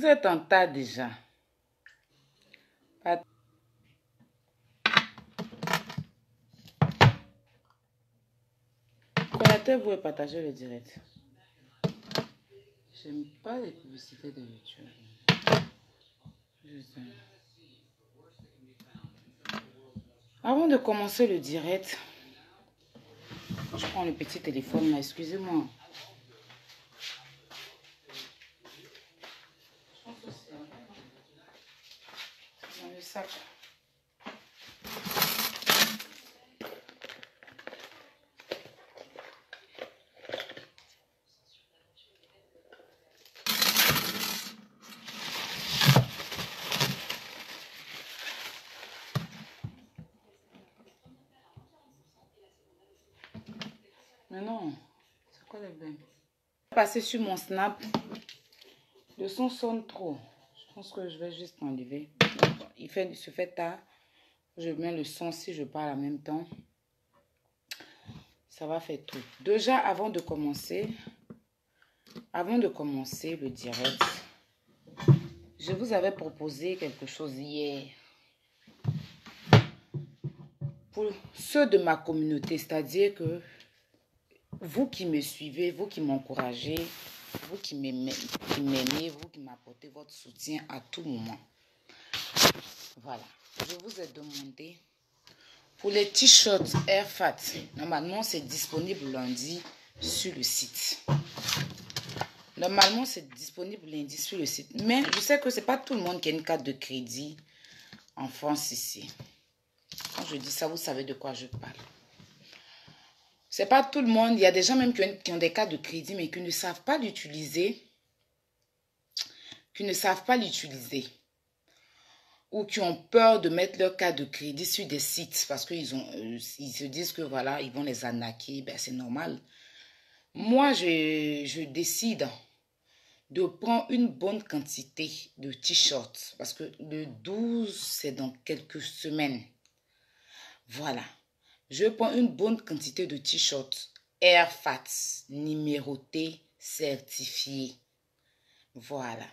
Vous êtes en tas déjà. vous pouvez partager le direct. J'aime pas les publicités de YouTube. Avant de commencer le direct, je prends le petit téléphone là, excusez-moi. Mais non, c'est quoi le bain Passer sur mon snap. Le son sonne trop. Je pense que je vais juste m'enlever il fait, se fait tard. Je mets le son si je parle en même temps. Ça va faire tout. Déjà, avant de commencer, avant de commencer le direct, je vous avais proposé quelque chose hier. Pour ceux de ma communauté, c'est-à-dire que vous qui me suivez, vous qui m'encouragez, vous qui m'aimez, vous qui m'apportez votre soutien à tout moment. Voilà, je vous ai demandé pour les t-shirts Airfat. Normalement, c'est disponible lundi sur le site. Normalement, c'est disponible lundi sur le site. Mais je sais que c'est pas tout le monde qui a une carte de crédit en France ici. Quand je dis ça, vous savez de quoi je parle. C'est pas tout le monde. Il y a des gens même qui ont des cartes de crédit, mais qui ne savent pas l'utiliser. Qui ne savent pas l'utiliser ou qui ont peur de mettre leur carte de crédit sur des sites parce qu'ils ont, euh, ils se disent que voilà, ils vont les annaquer, ben c'est normal. Moi, je, je, décide de prendre une bonne quantité de t-shirts parce que le 12, c'est dans quelques semaines. Voilà. Je prends une bonne quantité de t-shirts Airfats numérotés, certifiés. Voilà.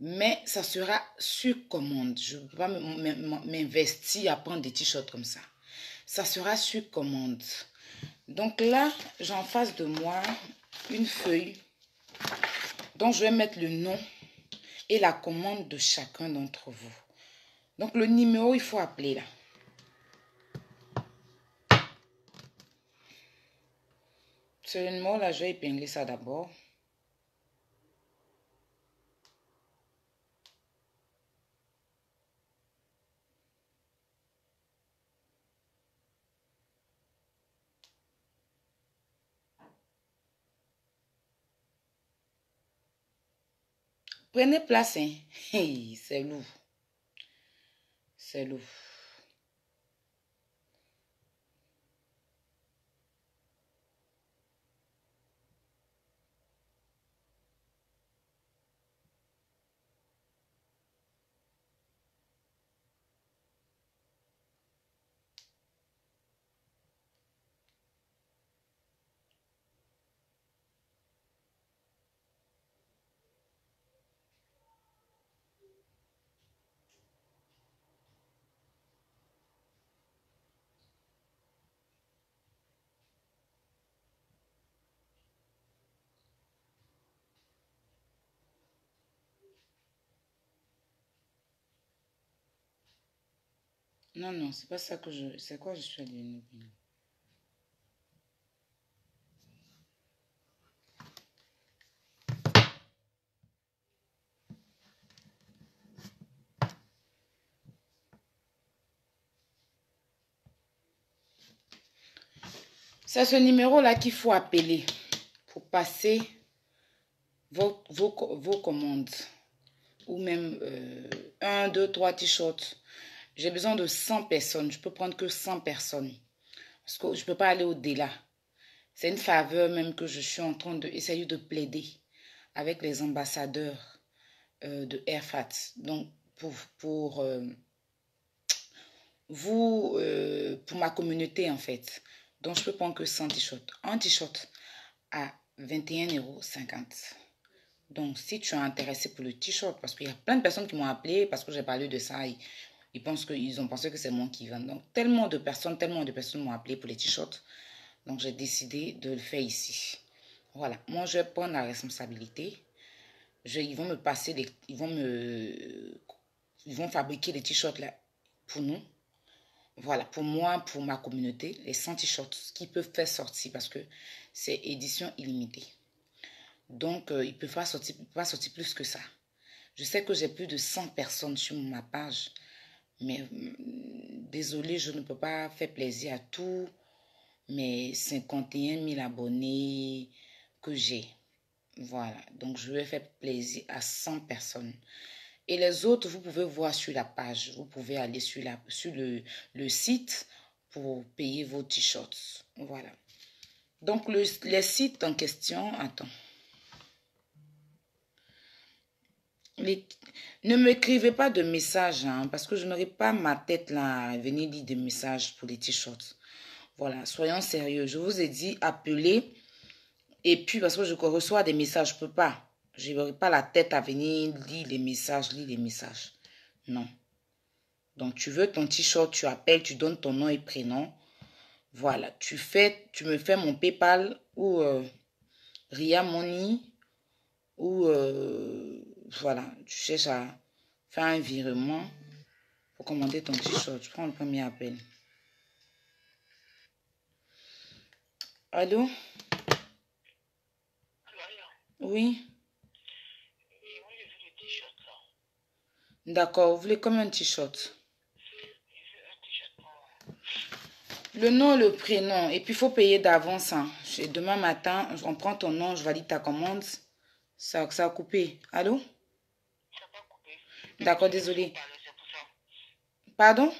Mais ça sera sur commande. Je ne peux pas m'investir à prendre des t-shirts comme ça. Ça sera sur commande. Donc là, j'ai en face de moi une feuille dont je vais mettre le nom et la commande de chacun d'entre vous. Donc le numéro, il faut appeler là. Seulement, là, je vais épingler ça d'abord. Prenez place. Hein. C'est lourd. C'est lourd. Non, non, c'est pas ça que je... C'est quoi je suis allée C'est ce numéro-là qu'il faut appeler pour passer vos, commandes. Ou même euh, un, deux, trois t-shirts j'ai besoin de 100 personnes, je peux prendre que 100 personnes. Parce que je ne peux pas aller au-delà. C'est une faveur même que je suis en train d'essayer de, plaider avec les ambassadeurs euh, de Airfat. Donc, pour, pour euh, vous, euh, pour ma communauté en fait. Donc, je peux prendre que 100 t-shirts. Un t-shirt à 21,50 euros. Donc, si tu es intéressé pour le t-shirt, parce qu'il y a plein de personnes qui m'ont appelé parce que j'ai parlé de ça, ils pensent ils ont pensé que c'est moi qui vends. Donc, tellement de personnes, tellement de personnes m'ont appelé pour les t-shirts. Donc, j'ai décidé de le faire ici. Voilà. Moi, je vais prendre la responsabilité. Je, ils vont me passer des ils vont me, ils vont fabriquer les t-shirts là pour nous. Voilà, pour moi, pour ma communauté, les 100 t-shirts qu'ils peuvent faire sortir parce que c'est édition illimitée. Donc, euh, ils ne peuvent pas sortir, pas sortir plus que ça. Je sais que j'ai plus de 100 personnes sur ma page mais hum, désolé, je ne peux pas faire plaisir à tous mes 51 000 abonnés que j'ai. Voilà, donc je vais faire plaisir à 100 personnes. Et les autres, vous pouvez voir sur la page. Vous pouvez aller sur, sur le, site pour payer vos t-shirts. Voilà. Donc, le, les sites en question, attends. Ne m'écrivez pas de messages, hein, parce que je n'aurai pas ma tête là à venir lire des messages pour les t-shirts. Voilà, soyons sérieux. Je vous ai dit, appelez. Et puis, parce que je reçois des messages, je ne peux pas. Je n'aurai pas la tête à venir lire les messages, lire les messages. Non. Donc, tu veux ton t-shirt, tu appelles, tu donnes ton nom et prénom. Voilà, tu fais, tu me fais mon PayPal ou euh, Ria ou... Euh, voilà, tu cherches à faire un virement pour commander ton t-shirt. Je prends le premier appel. Allô? Oui. D'accord, vous voulez comme un t-shirt Le nom, le prénom, et puis il faut payer d'avance. Hein. Demain matin, on prend ton nom, je valide ta commande. Ça, ça a coupé. Allô D'accord, désolé. Pardon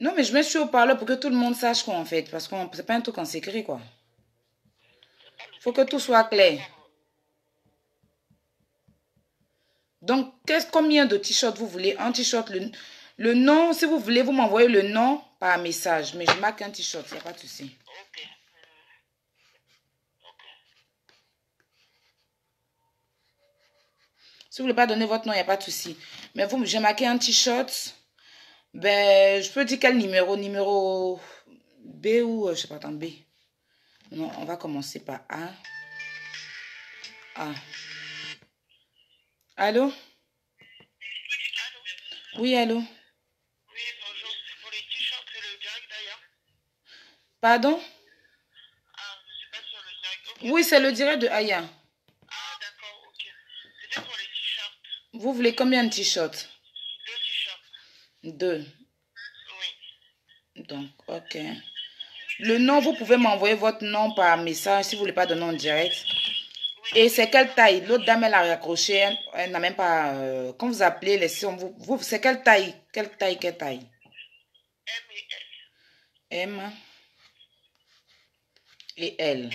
Non, mais je me suis au parleur pour que tout le monde sache quoi en fait. Parce que c'est pas un truc en secret quoi. Il faut que tout soit clair. Donc, combien de t-shirts vous voulez Un t-shirt, le, le nom, si vous voulez, vous m'envoyez le nom par message. Mais je marque un t-shirt, il n'y a pas de souci. Ok. Si vous ne voulez pas donner votre nom, il n'y a pas de souci. Mais vous, j'ai marqué un t-shirt. Ben, je peux dire quel numéro Numéro B ou, euh, je ne sais pas, attends, B. Non, on va commencer par A. A. Allô Oui, allô Oui, bonjour. C'est pour les t-shirts et le direct d'Aya. Pardon ah, je pas sur le direct. Oui, c'est le direct de Aya. Vous voulez combien de t-shirts Deux t-shirts. Deux. Oui. Donc, ok. Le nom, vous pouvez m'envoyer votre nom par message si vous voulez pas de nom direct. Et c'est quelle taille L'autre dame, elle a raccroché. Elle n'a même pas. Euh, quand vous appelez, les on vous, c'est quelle taille Quelle taille Quelle taille M et L.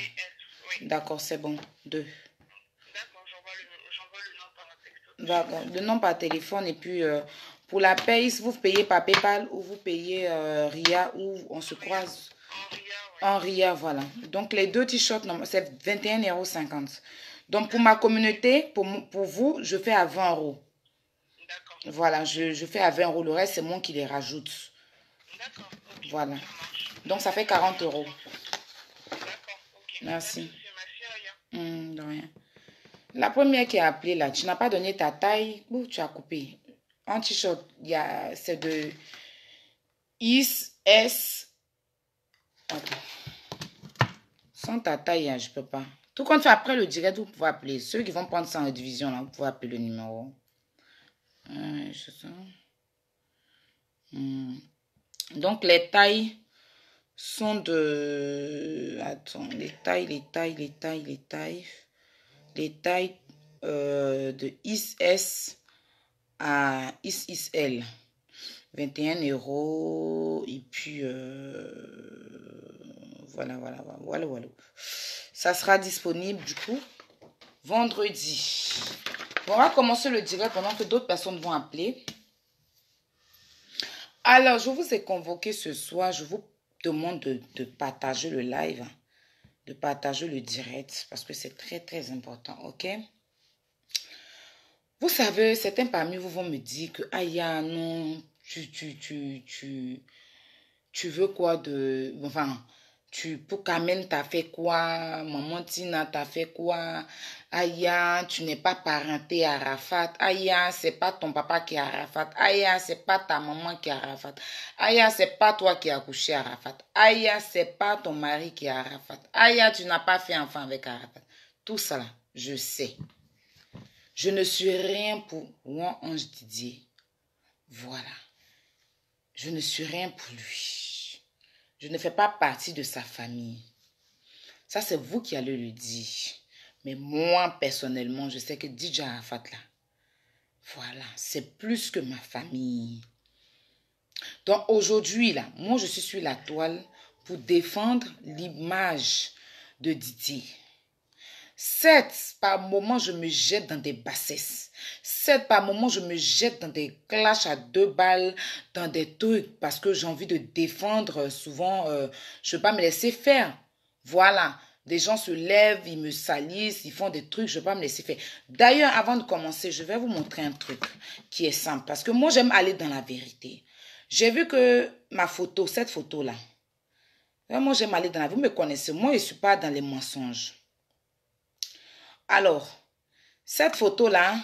D'accord, c'est bon. Deux. Le nom par téléphone et puis euh, pour la paye, vous payez par PayPal ou vous payez euh, RIA ou on se croise en RIA, voilà. Donc les deux t-shirts, c'est 21,50 euros. Donc pour ma communauté, pour, pour vous, je fais à 20 euros. Voilà, je, je, fais à 20 euros. Le reste, c'est moi qui les rajoute. D'accord. Voilà. Donc, ça fait 40 euros. D'accord. Merci. Merci, hein. hum, rien. La première qui a appelé là, tu n'as pas donné ta taille, où tu as coupé. En t-shirt, c'est de Is, S. Sans ta taille, hein, je ne peux pas. Tout compte fait, après le direct, vous pouvez appeler. Ceux qui vont prendre ça en division, là, vous pouvez appeler le numéro. Euh, hmm. Donc, les tailles sont de... Attends, les tailles, les tailles, les tailles, les tailles les tailles euh, de XS à XXL. 21 euros. Et puis, euh, voilà, voilà, voilà, voilà, Ça sera disponible, du coup, vendredi. On va commencer le direct pendant que d'autres personnes vont appeler. Alors, je vous ai convoqué ce soir. Je vous demande de, de partager le live de partager le direct parce que c'est très très important, ok? Vous savez, certains parmi vous vont me dire que ah ya non, tu, tu, tu, tu, tu veux quoi de. Enfin, tu pour t'as fait quoi maman Tina t'as fait quoi Aya tu n'es pas parenté à Rafat Aya c'est pas ton papa qui est Rafat Aya c'est pas ta maman qui est Rafat Aya c'est pas toi qui as couché à Rafat Aya c'est pas ton mari qui est Rafat Aya tu n'as pas fait enfant avec Rafat tout ça, je sais je ne suis rien pour mon Ange Didier voilà je ne suis rien pour lui je ne fais pas partie de sa famille. Ça, c'est vous qui allez le dire. Mais moi, personnellement, je sais que Didier Arafat, là, voilà, c'est plus que ma famille. Donc aujourd'hui, là, moi, je suis sur la toile pour défendre l'image de Didier sept par moment je me jette dans des bassesses. sept par moment je me jette dans des clashs à deux balles, dans des trucs, parce que j'ai envie de défendre. Euh, souvent, euh, je ne veux pas me laisser faire. Voilà. Des gens se lèvent, ils me salissent, ils font des trucs, je ne vais pas me laisser faire. D'ailleurs, avant de commencer, je vais vous montrer un truc qui est simple. Parce que moi, j'aime aller dans la vérité. J'ai vu que ma photo, cette photo-là, moi, j'aime aller dans la... Vous me connaissez, moi, je ne suis pas dans les mensonges. Alors, cette photo-là,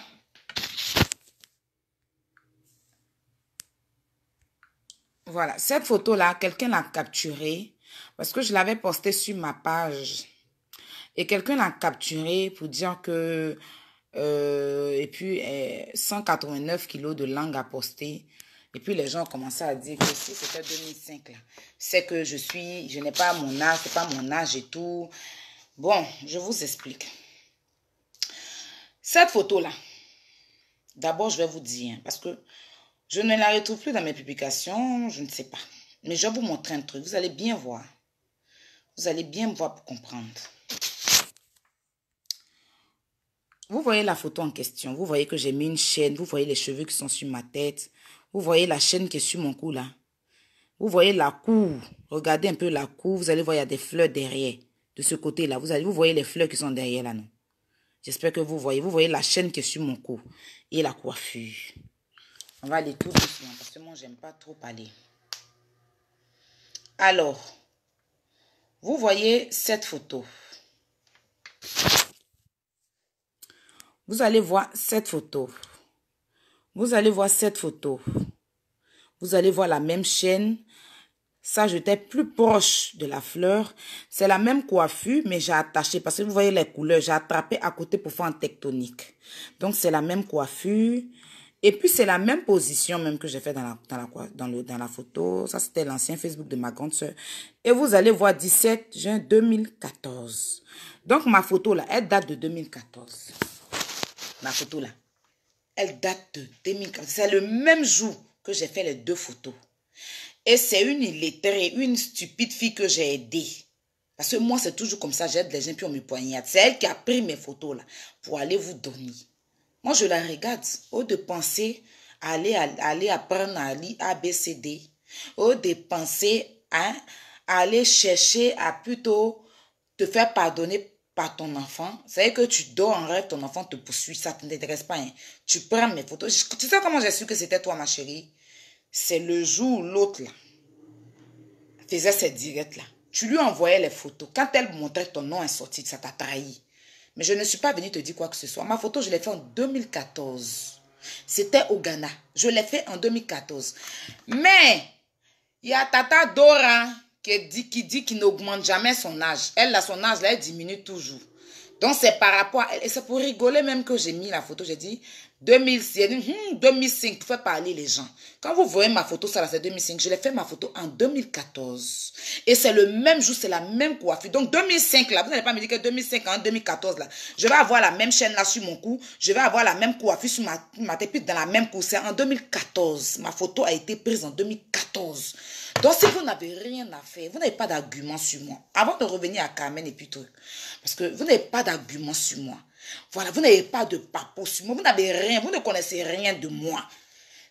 voilà, cette photo-là, quelqu'un l'a capturée parce que je l'avais postée sur ma page. Et quelqu'un l'a capturée pour dire que, euh, et puis, 189 euh, kilos de langue à poster. Et puis les gens ont commencé à dire que si c'était 2005 là, c'est que je suis, je n'ai pas mon âge, c'est pas mon âge et tout. Bon, je vous explique. Cette photo-là, d'abord, je vais vous dire, hein, parce que je ne la retrouve plus dans mes publications, je ne sais pas. Mais je vais vous montrer un truc, vous allez bien voir. Vous allez bien voir pour comprendre. Vous voyez la photo en question, vous voyez que j'ai mis une chaîne, vous voyez les cheveux qui sont sur ma tête, vous voyez la chaîne qui est sur mon cou là. Vous voyez la cour, regardez un peu la cour, vous allez voir il y a des fleurs derrière, de ce côté là, vous vous voyez les fleurs qui sont derrière là non. J'espère que vous voyez. Vous voyez la chaîne qui est sur mon cou et la coiffure. On va aller tout doucement parce que moi, j'aime pas trop parler. Alors, vous voyez cette photo. Vous allez voir cette photo. Vous allez voir cette photo. Vous allez voir la même chaîne, ça, j'étais plus proche de la fleur. C'est la même coiffure, mais j'ai attaché. Parce que vous voyez les couleurs, j'ai attrapé à côté pour faire un tectonique. Donc, c'est la même coiffure. Et puis, c'est la même position même que j'ai fait dans la, dans, dans, dans la photo. Ça, c'était l'ancien Facebook de ma grande soeur. Et vous allez voir 17 juin 2014. Donc, ma photo là, elle date de 2014. Ma photo là, elle date de 2014. C'est le même jour que j'ai fait les deux photos. Et c'est une illettrée, une stupide fille que j'ai aidée. Parce que moi, c'est toujours comme ça, j'aide les gens, puis on me poignarde. C'est elle qui a pris mes photos, là, pour aller vous donner. Moi, je la regarde. Au de penser aller, aller apprendre à lire ABCD. Au de penser à, aller chercher à plutôt te faire pardonner par ton enfant. C'est que tu dors en rêve, ton enfant te poursuit, ça ne t'intéresse pas. Hein. Tu prends mes photos. Tu sais comment j'ai su que c'était toi, ma chérie c'est le jour où l'autre là, faisait cette directe là. Tu lui envoyais les photos. Quand elle montrait ton nom est sorti, ça t'a trahi. Mais je ne suis pas venue te dire quoi que ce soit. Ma photo, je l'ai fait en 2014. C'était au Ghana. Je l'ai fait en 2014. Mais, il y a Tata Dora qui dit qu'il dit n'augmente jamais son âge. Elle, là, son âge, elle diminue toujours. Donc, c'est par rapport à Et c'est pour rigoler même que j'ai mis la photo. J'ai dit 2006. 2005, pour faire parler les gens. Quand vous voyez ma photo, ça, là c'est 2005. Je l'ai fait ma photo en 2014. Et c'est le même jour, c'est la même coiffure. Donc, 2005, là, vous n'allez pas me dire que 2005, en 2014, là, je vais avoir la même chaîne là sur mon cou. Je vais avoir la même coiffure sur ma, ma tête, dans la même course, C'est en 2014. Ma photo a été prise en 2014. Donc, si vous n'avez rien à faire, vous n'avez pas d'argument sur moi. Avant de revenir à Carmen et puis tout, parce que vous n'avez pas d'argument sur moi. Voilà, vous n'avez pas de papo sur moi. Vous n'avez rien, vous ne connaissez rien de moi.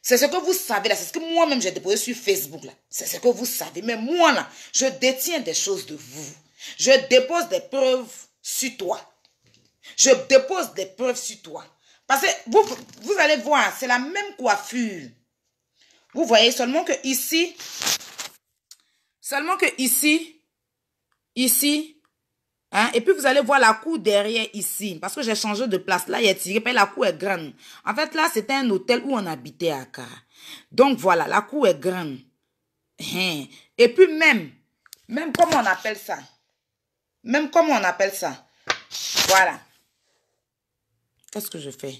C'est ce que vous savez là, c'est ce que moi-même j'ai déposé sur Facebook là. C'est ce que vous savez. Mais moi là, je détiens des choses de vous. Je dépose des preuves sur toi. Je dépose des preuves sur toi. Parce que vous, vous allez voir, c'est la même coiffure. Vous voyez seulement que ici, Seulement que ici, ici, hein, et puis vous allez voir la cour derrière ici, parce que j'ai changé de place. Là, il est tiré, la cour est grande. En fait, là, c'était un hôtel où on habitait à car Donc voilà, la cour est grande. Hein. Et puis même, même comment on appelle ça Même comment on appelle ça Voilà. Qu'est-ce que je fais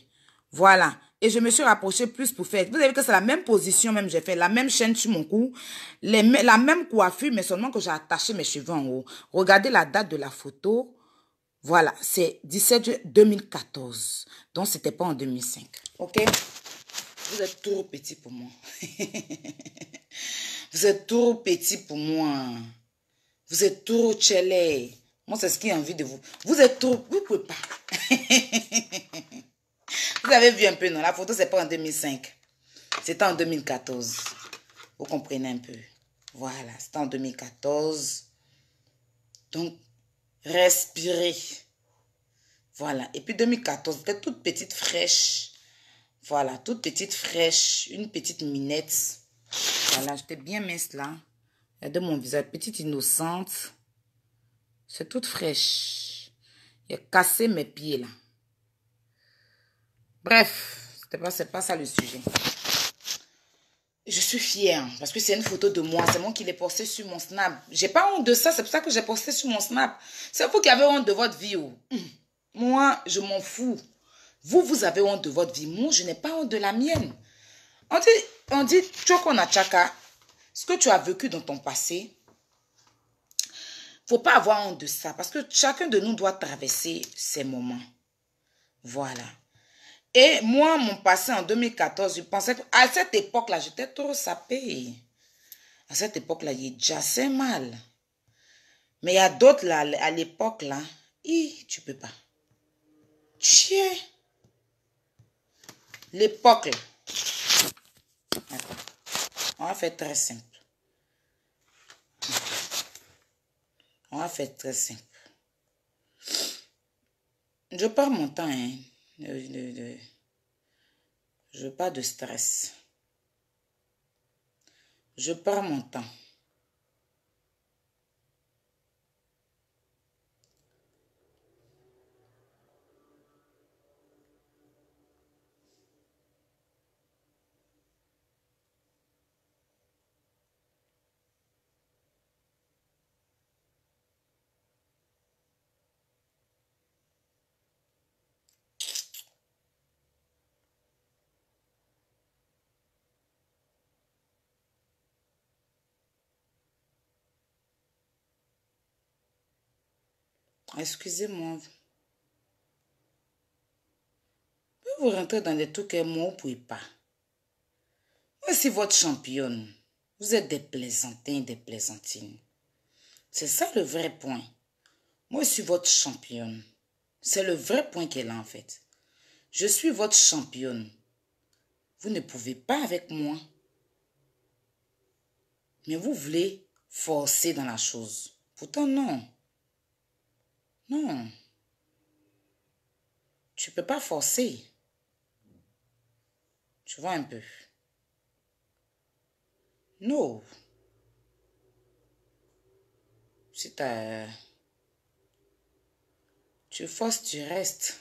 Voilà et je me suis rapprochée plus pour faire. Vous avez vu que c'est la même position même j'ai fait, la même chaîne sur mon cou, la même coiffure, mais seulement que j'ai attaché mes cheveux en haut. Regardez la date de la photo. Voilà, c'est 17 2014. Donc, c'était pas en 2005. OK Vous êtes trop petit pour moi. Vous êtes trop petit pour moi. Vous êtes trop chelé. Moi, c'est ce qui a envie de vous. Vous êtes trop... Vous pouvez pas. Vous avez vu un peu, non? La photo, c'est pas en 2005. C'était en 2014. Vous comprenez un peu. Voilà, c'est en 2014. Donc, respirez. Voilà. Et puis 2014, peut toute petite fraîche. Voilà, toute petite fraîche. Une petite minette. Voilà, j'étais bien mince là. de mon visage, petite innocente. C'est toute fraîche. Il a cassé mes pieds là. Bref, c'est pas, ça le sujet. Je suis fière parce que c'est une photo de moi. C'est moi qui l'ai postée sur mon snap. J'ai pas honte de ça. C'est pour ça que j'ai posté sur mon snap. C'est vous qui avez honte de votre vie. Hmm. Moi, je m'en fous. Vous, vous avez honte de votre vie. Moi, je n'ai pas honte de la mienne. On dit, on dit, chacun ce que tu as vécu dans ton passé, faut pas avoir honte de ça parce que chacun de nous doit traverser ces moments. Voilà. Et moi, mon passé en 2014, je pensais que à cette époque-là, j'étais trop sapée. À cette époque-là, il est déjà assez mal. Mais il y a d'autres là, à l'époque là, hi, tu peux pas. Tiens, L'époque On va faire très simple. On va faire très simple. Je pars mon temps, hein. Euh, je pas de stress. Je pars mon temps. Excusez-moi. Vous rentrez dans des trucs que moi, vous ne pas. Moi, si votre championne, vous êtes des plaisantins des plaisantines. C'est ça le vrai point. Moi, je suis votre championne. C'est le vrai point qu'elle a en fait. Je suis votre championne. Vous ne pouvez pas avec moi. Mais vous voulez forcer dans la chose. Pourtant, non. Non. Tu peux pas forcer. Tu vois un peu. Non. Si Tu forces, tu restes.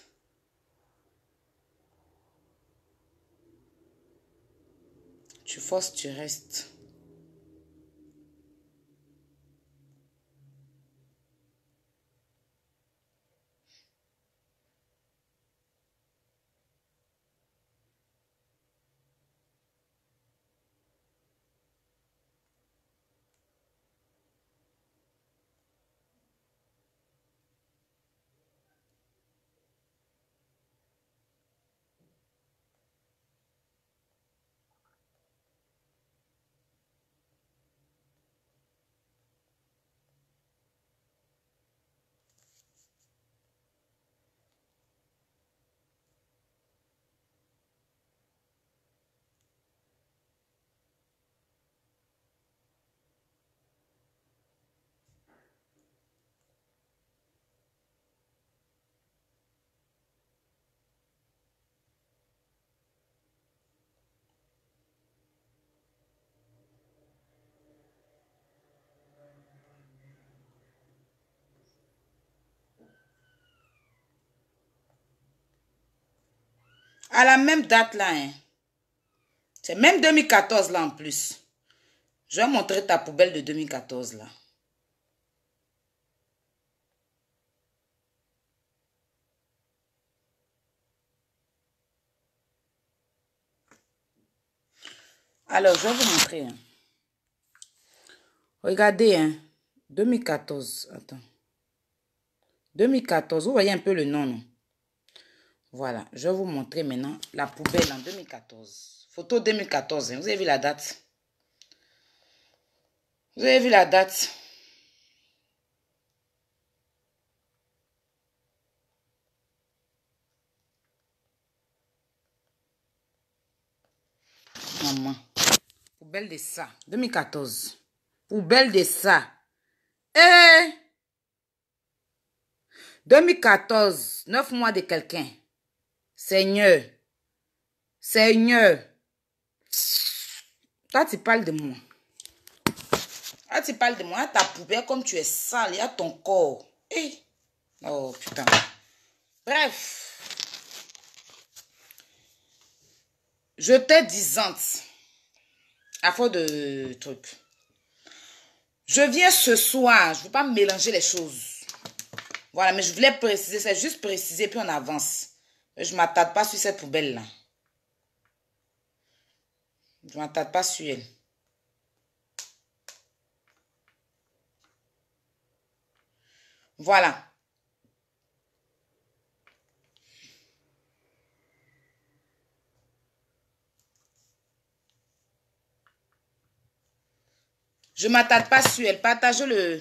Tu forces, tu restes. à la même date là. Hein. C'est même 2014 là en plus. Je vais montrer ta poubelle de 2014 là. Alors, je vais vous montrer. Hein. Regardez, 2014. Hein. Attends. 2014, vous voyez un peu le nom, non? Voilà, je vais vous montrer maintenant la poubelle en 2014. Photo 2014, hein. vous avez vu la date Vous avez vu la date Maman, poubelle de ça, 2014. Poubelle de ça. Eh 2014, eh, 9 eh. mois de quelqu'un. Seigneur, Seigneur, toi tu parles de moi. Toi tu parles de moi, ta poubelle comme tu es sale, il y a ton corps. Oh putain. Bref. Je t'ai disante, à force de trucs. Je viens ce soir, je ne veux pas mélanger les choses. Voilà, mais je voulais préciser, c'est juste préciser, puis on avance. Je ne m'attarde pas sur cette poubelle-là. Je m'attarde pas sur elle. Voilà. Je ne m'attarde pas sur elle. Partagez le.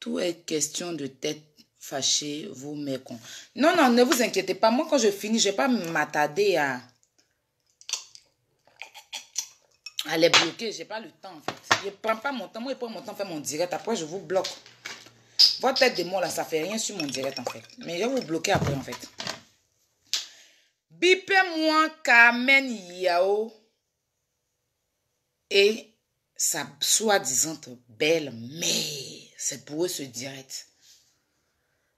Tout est question de tête. Fâchez-vous, mes con. Non, non, ne vous inquiétez pas. Moi, quand je finis, je ne vais pas m'attarder à, les bloquer. Je n'ai pas le temps, en fait. Je ne prends pas mon temps. Moi, je prends mon temps faire mon direct. Après, je vous bloque. Votre tête de mort, là, ça fait rien sur mon direct, en fait. Mais je vais vous bloquer après, en fait. Bipez-moi Carmen Yao et sa soi-disant belle mais C'est pour eux ce direct.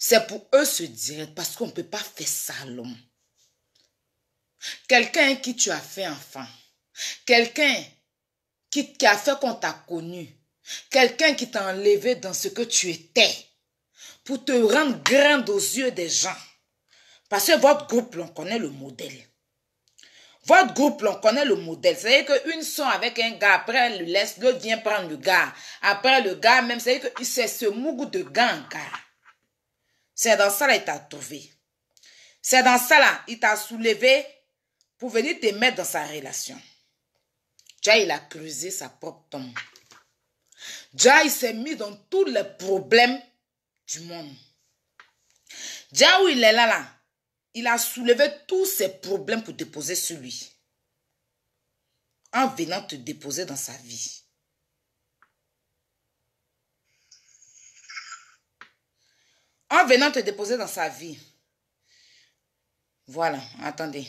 C'est pour eux se dire, parce qu'on ne peut pas faire ça l'homme. Quelqu'un qui tu as fait enfant, quelqu'un qui, a fait qu'on t'a connu, quelqu'un qui t'a enlevé dans ce que tu étais pour te rendre grande aux yeux des gens. Parce que votre groupe, on connaît le modèle. Votre groupe, on connaît le modèle. C'est-à-dire qu'une son avec un gars, après elle le laisse, l'autre vient prendre le gars. Après le gars même, c'est-à-dire que c'est ce mougou de gars car. gars. C'est dans ça là il t'a trouvé. C'est dans ça là il t'a soulevé pour venir te mettre dans sa relation. Déjà, il a creusé sa propre tombe. Déjà, il s'est mis dans tous les problèmes du monde. Déjà où il est là, là, il a soulevé tous ses problèmes pour déposer celui. lui. En venant te déposer dans sa vie. en venant te déposer dans sa vie. Voilà, attendez.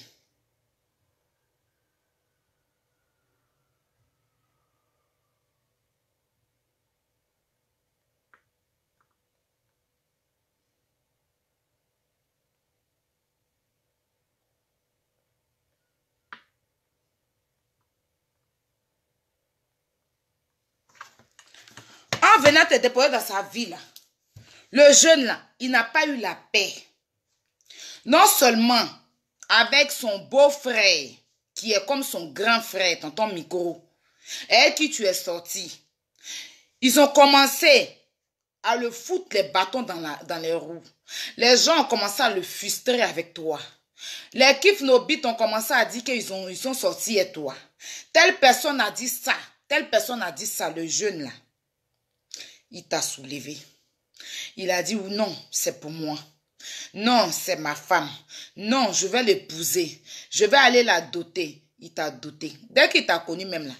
En venant te déposer dans sa vie, là. Le jeune, là, il n'a pas eu la paix. Non seulement avec son beau-frère, qui est comme son grand frère, ton Micro, et qui tu es sorti, ils ont commencé à le foutre les bâtons dans, la, dans les roues. Les gens ont commencé à le frustrer avec toi. Les Kifnobit ont commencé à dire qu'ils ont, ils sont sortis et toi. Telle personne a dit ça, telle personne a dit ça, le jeune là. Il t'a soulevé. Il a dit non, c'est pour moi. Non, c'est ma femme. Non, je vais l'épouser. Je vais aller la doter. Il t'a doté. Dès qu'il t'a connu même là.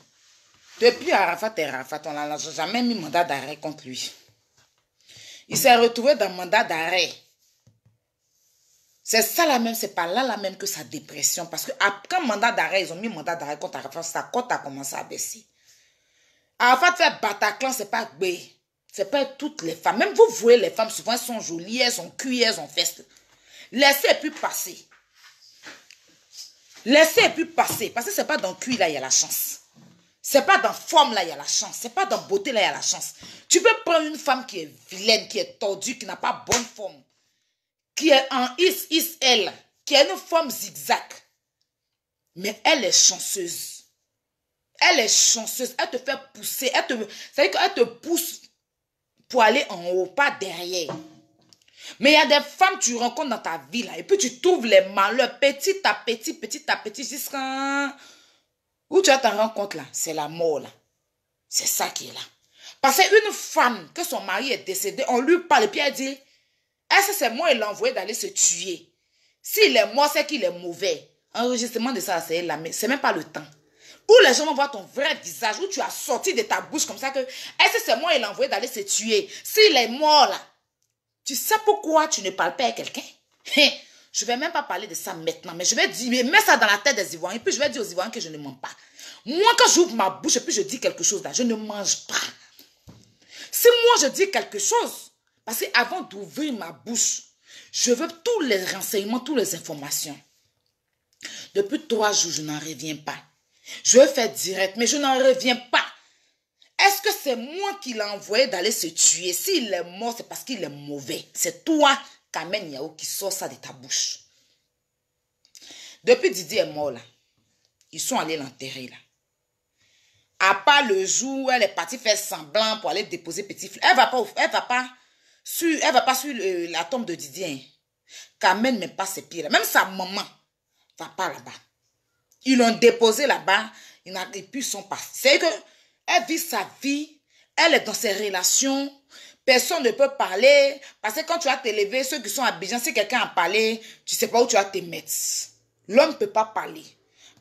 Depuis Arafat et Arafat, on n'a jamais mis mandat d'arrêt contre lui. Il s'est retrouvé dans mandat d'arrêt. C'est ça la même, c'est pas là la même que sa dépression. Parce que après mandat d'arrêt, ils ont mis mandat d'arrêt contre Arafat, sa cote a commencé à baisser. Arafat fait Bataclan, c'est pas c'est pas toutes les femmes. Même vous voyez, les femmes souvent sont jolies, elles sont cuites, elles sont festes. Laissez puis passer. Laissez puis passer. Parce que c'est pas dans cuit là, il y a la chance. C'est pas dans forme là, il y a la chance. C'est pas dans beauté là, il y a la chance. Tu peux prendre une femme qui est vilaine, qui est tordue, qui n'a pas bonne forme. Qui est en is, is, elle. Qui a une forme zigzag. Mais elle est chanceuse. Elle est chanceuse. Elle te fait pousser. Elle te, c'est-à-dire qu'elle te pousse aller en haut, pas derrière. Mais il y a des femmes tu rencontres dans ta vie, là, et puis tu trouves les malheurs petit à petit, petit à petit, jusqu'à... Où tu as ta rencontre, là, c'est la mort, là. C'est ça qui est là. Parce qu'une femme, que son mari est décédé, on lui parle, et puis elle dit, est-ce que c'est moi, il l'a envoyé d'aller se tuer Si est mort, c'est qu'il est mauvais. Enregistrement de ça, c'est là, mais c'est même pas le temps où les gens vont voir ton vrai visage, où tu as sorti de ta bouche comme ça que, est-ce que c'est moi, il l'ai envoyé d'aller se tuer? S'il est mort là, tu sais pourquoi tu ne parles pas à quelqu'un? Hein? je vais même pas parler de ça maintenant, mais je vais dire, mets ça dans la tête des Ivoiriens, puis je vais dire aux Ivoiriens que je ne mens pas. Moi, quand j'ouvre ma bouche et puis je dis quelque chose là, je ne mange pas. Si moi je dis quelque chose, parce qu'avant d'ouvrir ma bouche, je veux tous les renseignements, toutes les informations. Depuis trois jours, je n'en reviens pas. Je faire direct, mais je n'en reviens pas. Est-ce que c'est moi qui l'ai envoyé d'aller se tuer S'il est mort, c'est parce qu'il est mauvais. C'est toi, Kamen Yao, qui sort ça de ta bouche. Depuis Didier est mort, là, ils sont allés l'enterrer, là. À part le jour où elle est partie faire semblant pour aller déposer petit fleur. Elle va pas, va pas sur, elle va pas la tombe de Didier. Hein. Kamen même pas ses pire. Même sa maman va pas là-bas. Ils l'ont déposé là-bas. il puis ils sont partis. C'est que elle vit sa vie. Elle est dans ses relations. Personne ne peut parler. Parce que quand tu vas t'élever, ceux qui sont à Bijan, si quelqu'un a parlé, tu sais pas où tu vas te mettre. L'homme ne peut pas parler.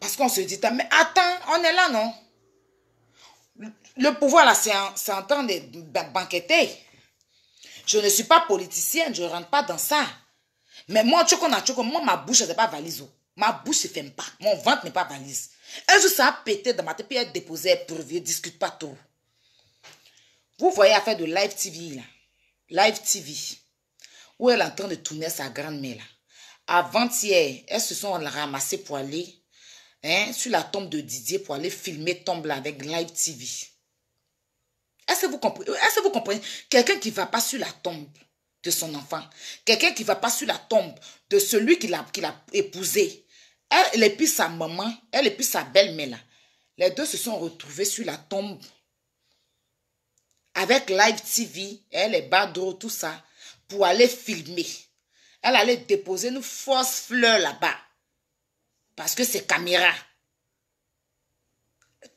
Parce qu'on se dit, mais attends, on est là, non? Le pouvoir, là, c'est en train de banqueter. Je ne suis pas politicienne, je ne rentre pas dans ça. Mais moi, moi, ma bouche, n'est pas valise. Oh. Ma bouche ne ferme pas. Mon ventre n'est pas balise. Un jour, ça a péter dans ma tête. Puis elle déposait, elle discute pas trop. Vous voyez affaire de Live TV, là. Live TV. Où elle est en train de tourner sa grande mère là. Avant-hier, elles se sont ramassées pour aller hein, sur la tombe de Didier pour aller filmer tombe là avec Live TV. Est-ce que vous comprenez? Est-ce que vous comprenez? Quelqu'un qui ne va pas sur la tombe de son enfant. Quelqu'un qui va pas sur la tombe de celui qui l'a, épousé. Elle, et puis sa maman, elle et puis sa belle-mère. Les deux se sont retrouvés sur la tombe. Avec Live TV, elle est Badro, tout ça, pour aller filmer. Elle allait déposer une fausse fleur là-bas. Parce que c'est caméra.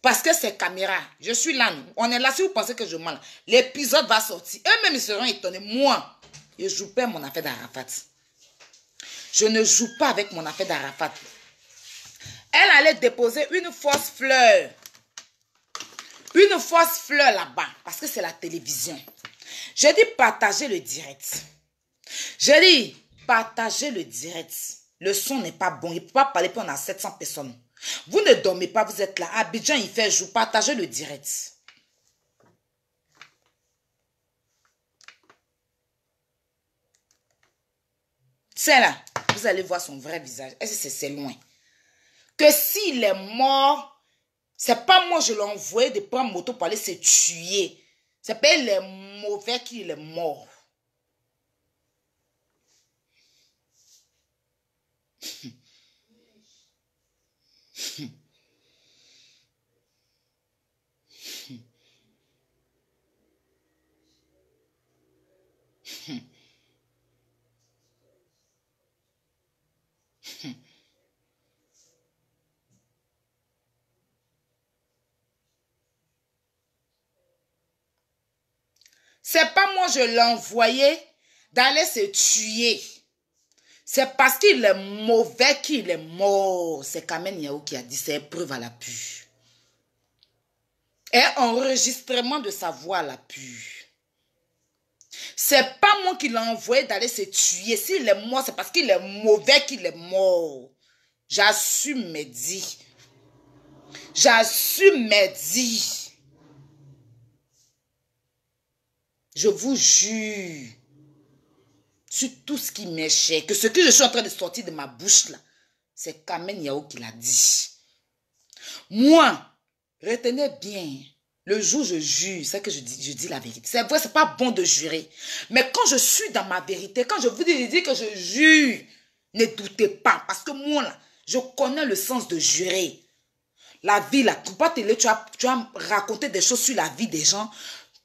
Parce que c'est caméra. Je suis là, nous. On est là si vous pensez que je mens. L'épisode va sortir. Eux-mêmes, ils seront étonnés. Moi, je joue pas mon affaire d'Arafat. Je ne joue pas avec mon affaire d'Arafat. Elle allait déposer une fausse fleur. Une fausse fleur là-bas, parce que c'est la télévision. J'ai dit partagez le direct. J'ai dit partagez le direct. Le son n'est pas bon. Il ne peut pas parler, pendant on a 700 personnes. Vous ne dormez pas, vous êtes là. Abidjan, il fait jour. Partagez le direct. C'est là vous allez voir son vrai visage. c'est loin? Que s'il est mort, c'est pas moi je l'ai envoyé de prendre moto pour aller se tuer. C'est pas les mauvais qu'il est mort. C'est pas moi je l'ai envoyé d'aller se tuer. C'est parce qu'il est mauvais qu'il est mort. C'est Kamen Yao qui a dit, c'est preuve à la pu. Et enregistrement de sa voix à pu C'est pas moi qui l'ai envoyé d'aller se tuer. S'il est mort, c'est parce qu'il est mauvais qu'il est mort. J'assume mes dit. J'assume mes dit. Je vous jure, sur tout ce qui m'est cher, que ce que je suis en train de sortir de ma bouche là, c'est Kamen Yao qui l'a dit. Moi, retenez bien, le jour où je jure, c'est que je dis, la vérité. C'est vrai, c'est pas bon de jurer. Mais quand je suis dans ma vérité, quand je vous dis, que je jure, ne doutez pas. Parce que moi, là, je connais le sens de jurer. La vie, la tu pas télé, tu as, tu as raconté des choses sur la vie des gens.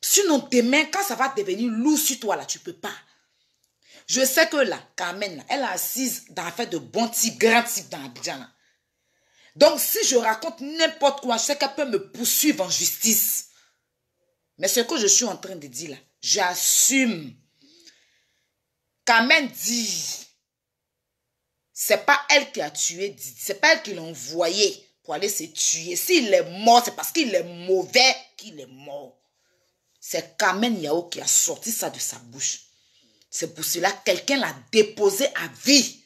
Sinon, tes mains, quand ça va devenir lourd sur toi, là, tu peux pas. Je sais que là, Carmen, elle a assise dans fête de bons types, grands types dans Abidjan. Donc, si je raconte n'importe quoi, je sais qu'elle peut me poursuivre en justice. Mais ce que je suis en train de dire là, j'assume. Carmen dit, c'est pas elle qui a tué Didi, c'est pas elle qui l'a envoyé pour aller se tuer. S'il est mort, c'est parce qu'il est mauvais qu'il est mort. C'est Kamen Yao qui a sorti ça de sa bouche. C'est pour cela que quelqu'un l'a déposé à vie.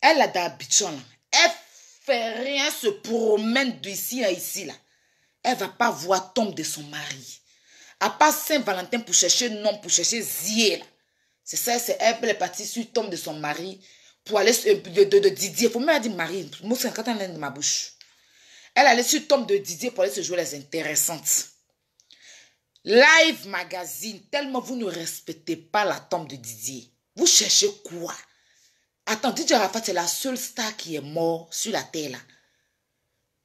Elle a d'habitude, elle fait rien, se promène d'ici à ici là. Elle va pas voir tombe de son mari. À pas Saint-Valentin pour chercher non pour chercher zier C'est ça, c'est elle, qui est partie sur tombe de son mari pour aller de, de, de Didier. Faut même dire Marie. Moi, c'est un de ma bouche. Elle allait sur tombe de Didier pour aller se jouer les intéressantes. Live magazine, tellement vous ne respectez pas la tombe de Didier. Vous cherchez quoi Attends, Didier Rafat, c'est la seule star qui est morte sur la terre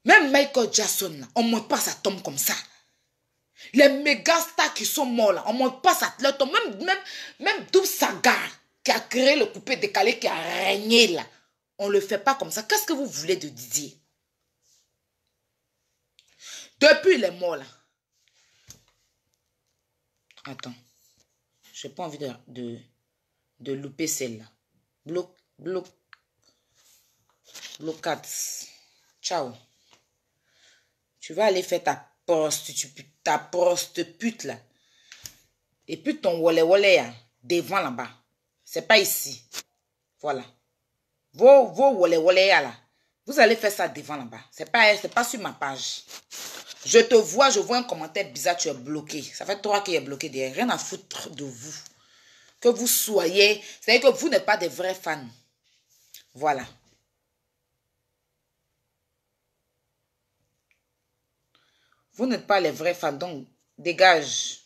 Même Michael Jackson, on ne monte pas sa tombe comme ça. Les méga stars qui sont morts là, on ne monte pas sa tombe. Même, même, même Saga, qui a créé le coupé décalé, qui a régné là, on ne le fait pas comme ça. Qu'est-ce que vous voulez de Didier depuis les morts, là. Attends. J'ai pas envie de, de, louper celle-là. Bloc, bloc. Blocat. Ciao. Tu vas aller faire ta poste, tu, ta poste pute là. Et puis ton wallet wallet là. Hein, devant là-bas. C'est pas ici. Voilà. Vos, vos wallet là. Vous allez faire ça devant là-bas. C'est pas, c'est pas sur ma page. Je te vois, je vois un commentaire bizarre, tu es bloqué. Ça fait trois qui est bloqué derrière. Rien à foutre de vous. Que vous soyez. C'est-à-dire que vous n'êtes pas des vrais fans. Voilà. Vous n'êtes pas les vrais fans, donc dégage.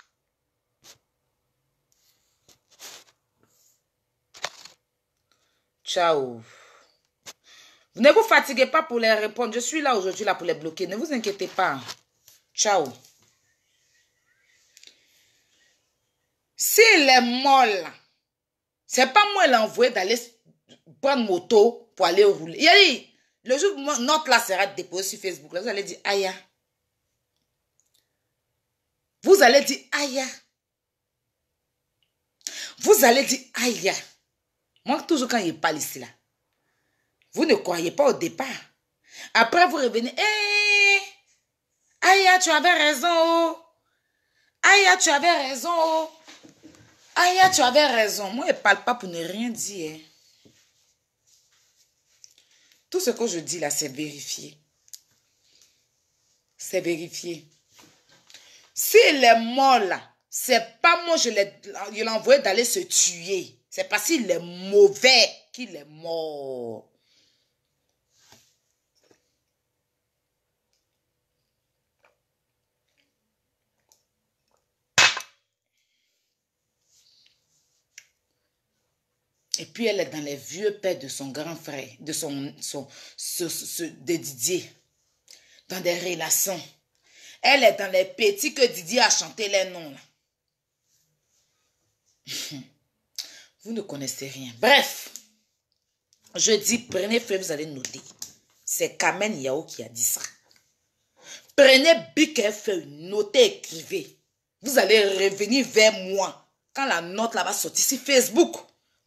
Ciao ne vous fatiguez pas pour les répondre. Je suis là aujourd'hui là pour les bloquer. Ne vous inquiétez pas. Ciao. S'il est molle, c'est pas moi l'envoyer d'aller prendre moto pour aller rouler. Il le jour où notre là sera déposée sur Facebook, vous allez dire, aïe. Vous allez dire, aïe. Vous allez dire, aïe. Moi, toujours quand il parle ici, là, vous ne croyez pas au départ. Après, vous revenez. Aïe, tu avais raison. Oh. tu avais raison. Oh. tu avais raison. Moi, je parle pas pour ne rien dire. Hein. Tout ce que je dis là, c'est vérifié. C'est vérifié. S'il est mort là, c'est pas moi, je l'ai envoyé d'aller se tuer. C'est parce qu'il est mauvais qu'il est mort. Et puis elle est dans les vieux pères de son grand frère, de son, son ce, de Didier, dans des relations. Elle est dans les petits que Didier a chanté les noms. Vous ne connaissez rien. Bref, je dis prenez feu, vous allez noter. C'est Kamen Yao qui a dit ça. Prenez bique feu, notez, écrivez. Vous allez revenir vers moi quand la note là-bas sortir sur Facebook.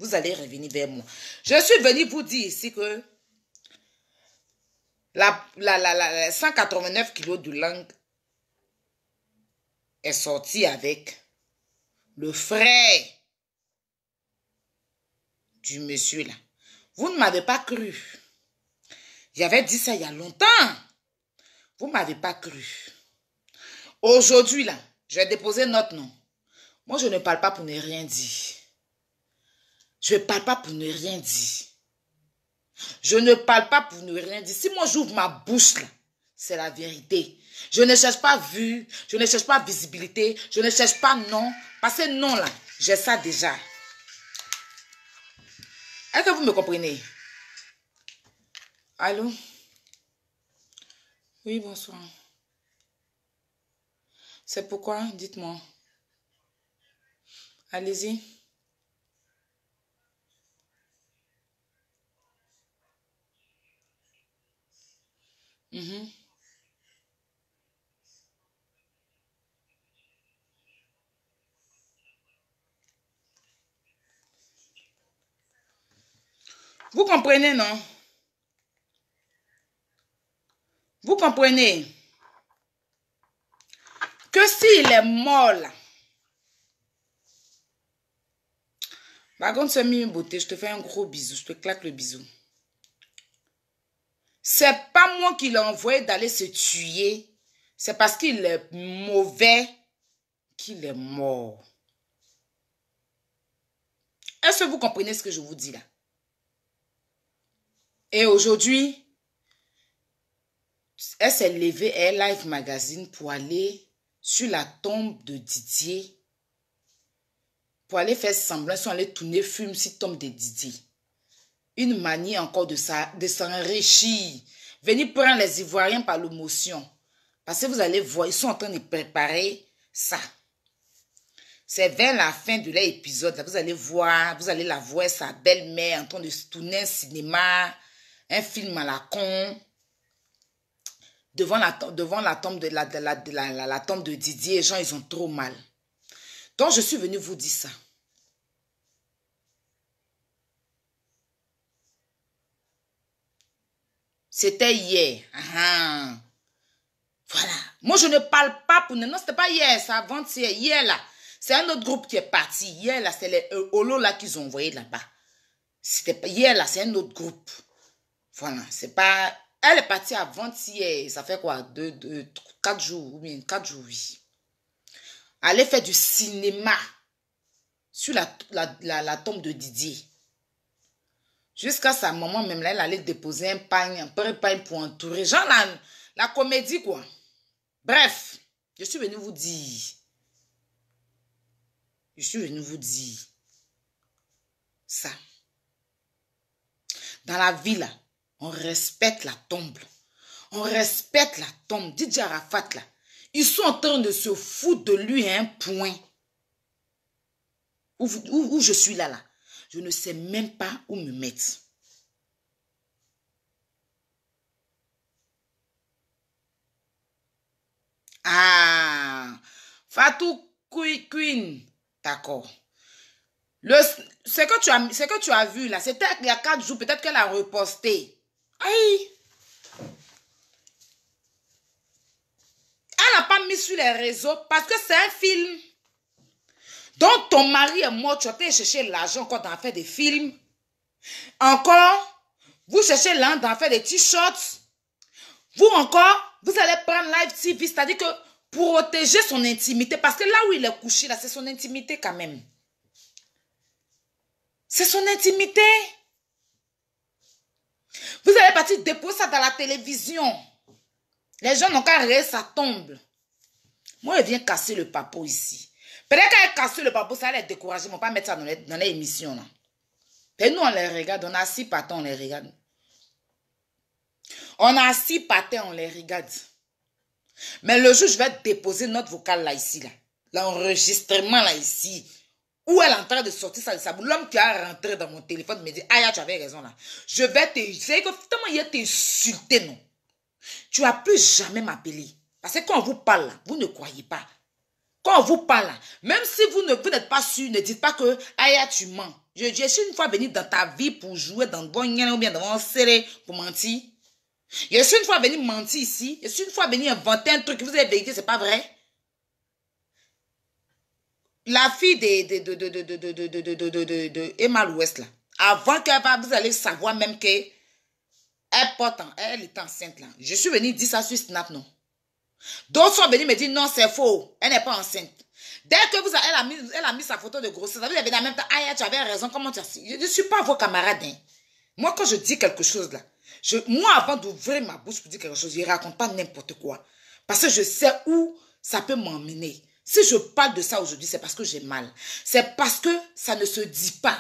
Vous allez revenir vers moi. Je suis venu vous dire ici que la, 189 kg de langue est sortie avec le frère du monsieur là. Vous ne m'avez pas cru. J'avais dit ça il y a longtemps. Vous ne m'avez pas cru. Aujourd'hui là, j'ai déposé notre nom. Moi, je ne parle pas pour ne rien dire. Je ne parle pas pour ne rien dire. Je ne parle pas pour ne rien dire. Si moi j'ouvre ma bouche c'est la vérité. Je ne cherche pas vue, je ne cherche pas visibilité, je ne cherche pas non. Parce que non là, j'ai ça déjà. Est-ce que vous me comprenez? Allô? Oui, bonsoir. C'est pourquoi, dites-moi. Allez-y. Mm-hmm. Vous comprenez, non? Vous comprenez? Que s'il est mort là, par contre, une beauté, je te fais un gros bisou, je te claque le bisou. C'est pas moi qui l'ai envoyé d'aller se tuer. C'est parce qu'il est mauvais qu'il est mort. Est-ce que vous comprenez ce que je vous dis là? Et aujourd'hui, elle s'est levée, elle, Live Magazine, pour aller sur la tombe de Didier. Pour aller faire semblant, si on allait tourner fume sur la tombe de Didier une manière encore de, de s'enrichir. Venez prendre les Ivoiriens par l'émotion. Parce que vous allez voir, ils sont en train de préparer ça. C'est vers la fin de l'épisode, vous allez voir, vous allez la voir, sa belle-mère en train de tourner un cinéma, un film à la con, devant la, tombe de la, la, la tombe de Didier, les gens, ils ont trop mal. Donc, je suis venu vous dire ça. C'était hier. voilà. Moi, je ne parle pas pour... Non, c'était pas hier, c'est avant-hier. Hier, là. C'est un autre groupe qui est parti. Hier, là, c'est les holos euh, là qu'ils ont envoyés là-bas. C'était pas... Hier, là, c'est un autre groupe. Voilà. C'est pas... Elle est partie avant-hier. Ça fait quoi? Deux, deux, quatre jours. Ou bien quatre jours, oui. Aller faire du cinéma sur la, la tombe de Didier. Jusqu'à sa maman, même là, elle allait déposer un pain un petit pour entourer. Genre la, la comédie, quoi. Bref, je suis venu vous dire. Je suis venu vous dire ça. Dans la ville, on respecte la tombe. On respecte la tombe. Dit Arafat, là. Ils sont en train de se foutre de lui à un point. où je suis là, là je ne sais même pas où me mettre. Ah, Fatou Queen, d'accord. ce que tu as, ce que tu as vu là, c'était il y a quatre jours, peut-être qu'elle a reposté. Aïe. Elle n'a pas mis sur les réseaux parce que c'est un film. Donc ton mari est mort, tu as été chercher l'argent encore d'en fait des films. Encore, vous cherchez l'argent d'en faire des t-shirts. Vous encore, vous allez prendre live TV, c'est-à-dire que protéger son intimité, parce que là où il est couché, là, c'est son intimité quand même. C'est son intimité. Vous allez partir déposer ça dans la télévision. Les gens n'ont qu'à rire, ça tombe. Moi, je viens casser le papo ici. Peut-être qu'elle casse le papou, ça allait décourager, mais pas mettre ça dans les, dans émissions. Et nous, on les regarde, on a six patins, on les regarde. On a six patins, on les regarde. Mais le jour, je vais déposer notre vocal là, ici, là. L'enregistrement là, ici. Où elle est en train de sortir ça de sa L'homme qui a rentré dans mon téléphone me dit, Aya, tu avais raison là. Je vais te... C'est que finalement, il t'insulter, non. Tu n'as plus jamais m'appeler. Parce que quand on vous parle vous ne croyez pas. Quand on vous parle, même si vous ne vous n'êtes pas sûr, ne dites pas que Aya, tu mens. Je, suis une fois venu dans ta vie pour jouer dans le bon ou bien dans un serré pour mentir. Je suis une fois venu mentir ici. Je suis une fois venu inventer un truc. que Vous avez ce c'est pas vrai. La fille de, de, de, de, de, de, de, de, de, de, là. Avant qu'elle va, vous allez savoir même que elle elle est enceinte là. Je suis venu dire ça sur Snap, non. D'autres sont venus me dire non, c'est faux. Elle n'est pas enceinte. Dès que vous avez elle, a mis, sa photo de grossesse, vous avez dit en même temps, ah, tu avais raison, comment tu as Je ne suis pas vos camarades. Hein. Moi, quand je dis quelque chose là, je, moi, avant d'ouvrir ma bouche pour dire quelque chose, je ne raconte pas n'importe quoi. Parce que je sais où ça peut m'emmener. Si je parle de ça aujourd'hui, c'est parce que j'ai mal. C'est parce que ça ne se dit pas.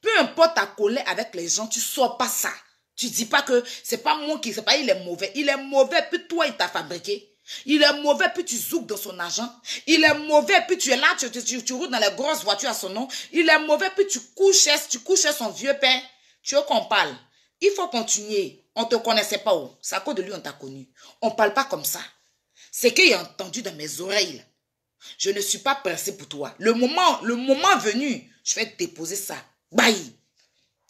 Peu importe ta coller avec les gens, tu sors pas ça. Tu dis pas que c'est pas moi qui, c'est pas il est mauvais. Il est mauvais, puis toi, il t'a fabriqué. Il est mauvais, puis tu zoukes dans son argent. Il est mauvais, puis tu es là, tu, roules dans les grosses voitures à son nom. Il est mauvais, puis tu couches, tu couches son vieux père. Tu veux qu'on parle. Il faut continuer. On te connaissait pas. Oh. C'est à cause de lui on t'a connu. On parle pas comme ça. C'est qu'il a entendu dans mes oreilles. Je ne suis pas pressé pour toi. Le moment, le moment venu, je vais te déposer ça. Bye.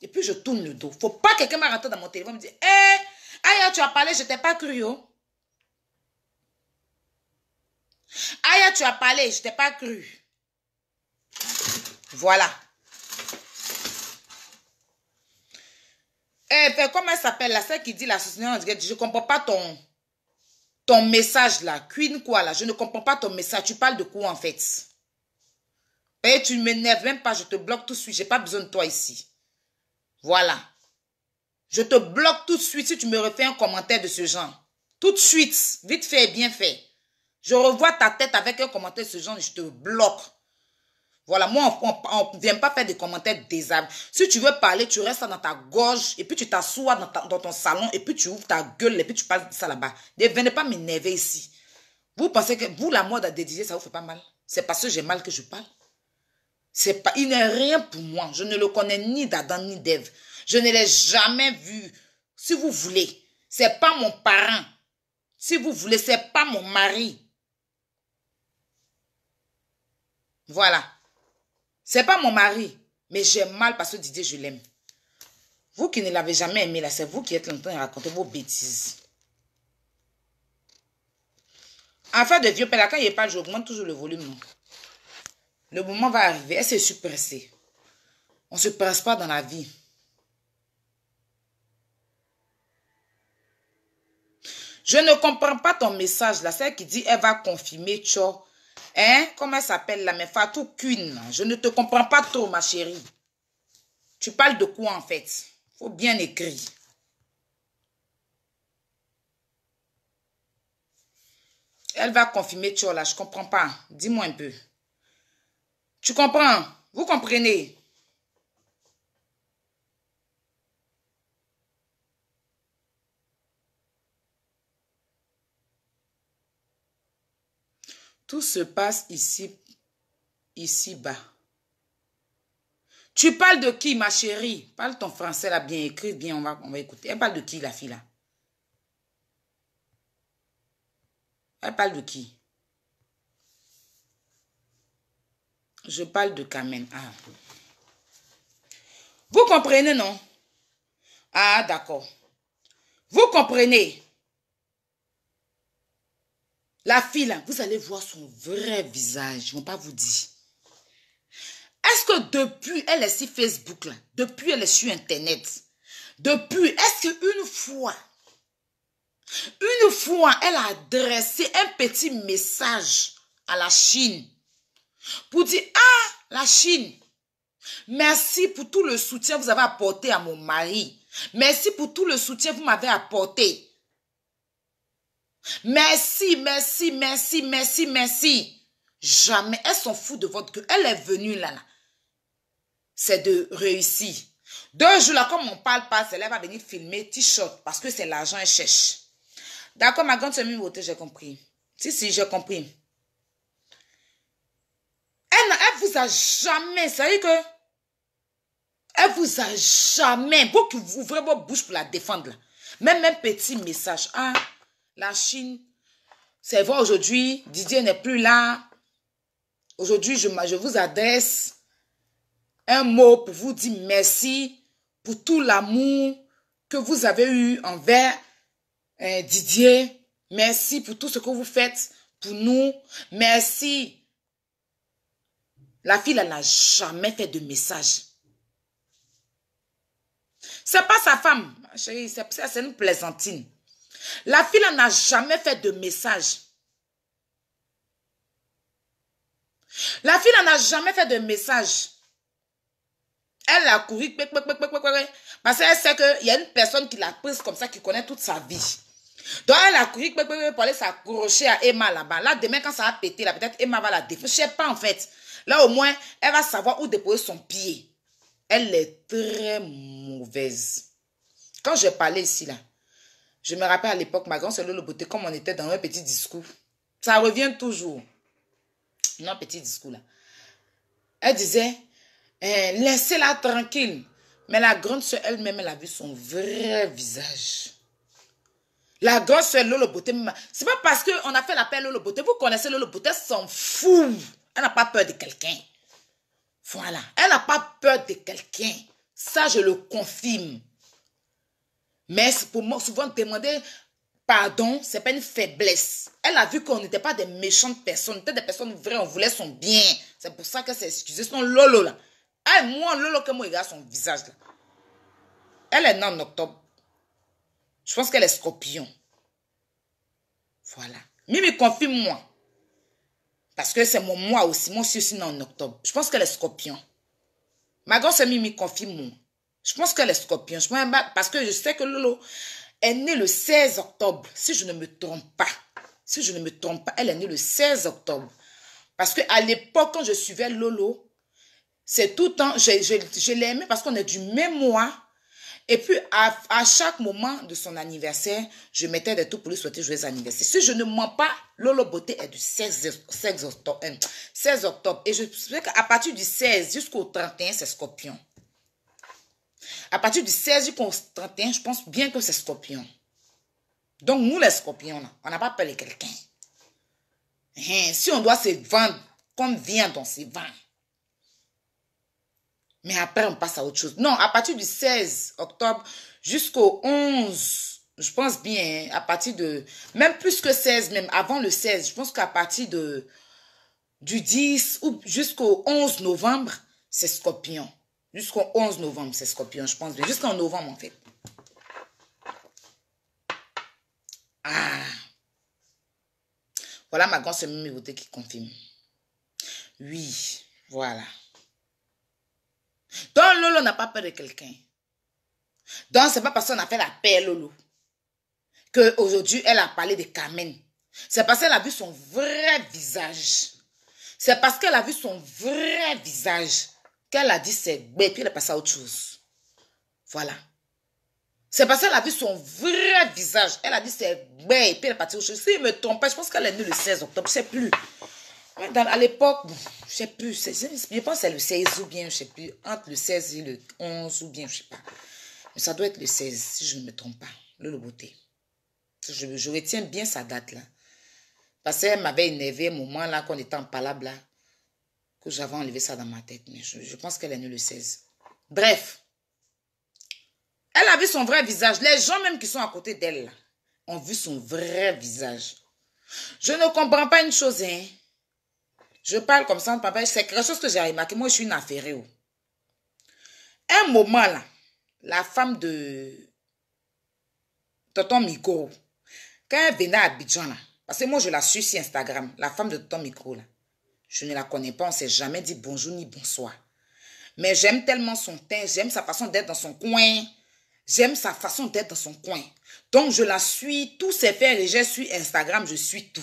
Et puis je tourne le dos. Faut pas que quelqu'un m'arrête dans mon téléphone et me dise « Hé, hey, tu as parlé, je t'ai pas cru. Aya, tu as parlé, je t'ai pas cru. Voilà. Eh, ben, comment elle s'appelle, la celle qui dit la je ne comprends pas ton, ton message là. Queen quoi là, je ne comprends pas ton message. Tu parles de quoi en fait Eh tu m'énerves même pas, je te bloque tout de suite. n'ai pas besoin de toi ici. Voilà. Je te bloque tout de suite si tu me refais un commentaire de ce genre. Tout de suite, vite fait, bien fait. Je revois ta tête avec un commentaire ce genre, je te bloque. Voilà, moi, on ne vient pas faire des commentaires désagréables. Si tu veux parler, tu restes dans ta gorge et puis tu t'assois dans, ton salon et puis tu ouvres ta gueule et puis tu passes ça là-bas. Ne venez pas m'énerver ici. Vous pensez que vous, la mode à dédier, ça vous fait pas mal C'est parce que j'ai mal que je parle C'est pas, Il n'est rien pour moi. Je ne le connais ni d'Adam ni d'Ève. Je ne l'ai jamais vu. Si vous voulez, c'est pas mon parent. Si vous voulez, c'est pas mon mari. Voilà. C'est pas mon mari, mais j'ai mal parce que Didier, je l'aime. Vous qui ne l'avez jamais aimé, là, c'est vous qui êtes longtemps train de raconter vos bêtises. Affaire de vieux père, quand il pas, j'augmente toujours le volume, Le moment va arriver. Elle s'est suppressée. On ne se presse pas dans la vie. Je ne comprends pas ton message là, celle qui dit elle va confirmer Hein? Comment elle s'appelle la Mais Fatou Je ne te comprends pas trop, ma chérie. Tu parles de quoi en fait? Faut bien écrire. Elle va confirmer là. je comprends pas. Dis-moi un peu. Tu comprends? Vous comprenez? Tout se passe ici, ici bas. Tu parles de qui, ma chérie Parle ton français là bien écrit, bien, on va, on va écouter. Elle parle de qui, la fille là Elle parle de qui Je parle de Kamen. Ah. Vous comprenez, non Ah, d'accord. Vous comprenez la fille, là, vous allez voir son vrai visage. je ne vais pas vous dire. Est-ce que depuis elle est sur Facebook, là, depuis elle est sur Internet, depuis, est-ce qu'une fois, une fois, elle a adressé un petit message à la Chine pour dire, ah, la Chine, merci pour tout le soutien que vous avez apporté à mon mari. Merci pour tout le soutien que vous m'avez apporté. Merci, merci, merci, merci, merci. Jamais. Elles s'en fout de votre gueule. Elle est venue là. là. C'est de réussir. Deux jours là, comme on parle pas, elle va venir filmer t-shirt parce que c'est l'argent qu'elle cherche. D'accord, ma grande sœur j'ai compris. Si, si, j'ai compris. Elle, elle vous a jamais, ça veut que elle vous a jamais, pour que vous ouvrez votre bouche pour la défendre. Même un petit message, hein la Chine. C'est vrai, aujourd'hui, Didier n'est plus là. Aujourd'hui, je, je vous adresse un mot pour vous dire merci pour tout l'amour que vous avez eu envers euh, Didier. Merci pour tout ce que vous faites pour nous. Merci. La fille, elle n'a jamais fait de message. C'est pas sa femme, ma chérie, c'est une plaisantine. La fille n'a jamais fait de message. La fille n'a jamais fait de message. Elle a couru parce qu'elle sait qu'il y a une personne qui l'a prise comme ça, qui connaît toute sa vie. Donc elle a couru pour aller s'accrocher à Emma là-bas. Là, demain, quand ça va péter, peut-être Emma va la défendre. Je ne sais pas en fait. Là, au moins, elle va savoir où déposer son pied. Elle est très mauvaise. Quand je parlais ici, là, je me rappelle à l'époque, ma grand sœur le beauté, comme on était dans un petit discours. Ça revient toujours. Un petit discours là. Elle disait, eh, laissez-la tranquille. Mais la grande sœur elle-même, elle a vu son vrai visage. La grande sœur Lolo Beauté, c'est pas parce qu'on a fait l'appel Lolo Beauté, vous connaissez Lolo Beauté, s'en fout. Elle n'a pas peur de quelqu'un. Voilà. Elle n'a pas peur de quelqu'un. Ça, je le confirme. Mais pour moi, souvent, demander pardon, c'est pas une faiblesse. Elle a vu qu'on n'était pas des méchantes personnes, on était des personnes vraies, on voulait son bien. C'est pour ça qu'elle s'est excusée. Son lolo là. Elle, ah, moi, lolo, comme moi, il regarde son visage là. Elle est née en octobre. Je pense qu'elle est scorpion. Voilà. Mimi, confirme-moi. Parce que c'est mon mois aussi. Moi aussi, je née en octobre. Je pense qu'elle est scorpion. Ma grosse Mimi, confirme-moi. Je pense qu'elle est scorpion, je parce que je sais que Lolo est née le 16 octobre, si je ne me trompe pas. Si je ne me trompe pas, elle est née le 16 octobre. Parce qu'à l'époque, quand je suivais Lolo, c'est tout le temps, je, je, l'ai parce qu'on est du même mois. Et puis, à, chaque moment de son anniversaire, je mettais des tout pour lui souhaiter joyeux anniversaire. Si je ne mens pas, Lolo Beauté est du 16, octobre, 16 octobre. Et je sais qu'à partir du 16 jusqu'au 31, c'est Scorpion à partir du 16 du 31, je pense bien que c'est scorpion. Donc, nous, les scorpions, on n'a pas appelé de quelqu'un. Hein, si on doit se vendre comme vient, on se vend. Mais après, on passe à autre chose. Non, à partir du 16 octobre jusqu'au 11, je pense bien, hein, à partir de... Même plus que 16, même avant le 16, je pense qu'à partir de du 10 ou jusqu'au 11 novembre, c'est scorpion. Jusqu'au 11 novembre, c'est Scorpion, je pense. Jusqu'en novembre, en fait. Ah. Voilà ma grande qui confirme. Oui, voilà. Donc, Lolo n'a pas peur de quelqu'un. Donc, c'est pas parce qu'on a fait la paix, Lolo, qu'aujourd'hui, elle a parlé de Carmen. C'est parce qu'elle a vu son vrai visage. C'est parce qu'elle a vu son vrai visage qu'elle a dit c'est bête, puis elle est passée à autre chose. Voilà. C'est parce qu'elle a vu son vrai visage. Elle a dit c'est bête, puis elle est partie à autre Si je me trompe je pense qu'elle est née le 16 octobre, je sais plus. Dans, à l'époque, je sais plus, je pense c'est le 16 ou bien, je sais plus, entre le 16 et le 11 ou bien, je sais pas. Mais ça doit être le 16, si je ne me trompe pas, le, le beauté. Je, retiens bien sa date là. Parce qu'elle m'avait énervé un moment là, qu'on était en palabre là j'avais enlevé ça dans ma tête, mais je, pense qu'elle est née le 16. Bref, elle a vu son vrai visage. Les gens même qui sont à côté d'elle ont vu son vrai visage. Je ne comprends pas une chose, hein. Je parle comme ça, papa. C'est quelque chose que j'ai remarqué. Moi, je suis une affaire. Oh. Un moment, là, la femme de Tonton micro quand elle venait à Abidjan, parce que moi, je la suis sur Instagram, la femme de Tonton micro là, je ne la connais pas, on s'est jamais dit bonjour ni bonsoir. Mais j'aime tellement son teint, j'aime sa façon d'être dans son coin. J'aime sa façon d'être dans son coin. Donc je la suis, tout ses faits et je suis Instagram, je suis tout.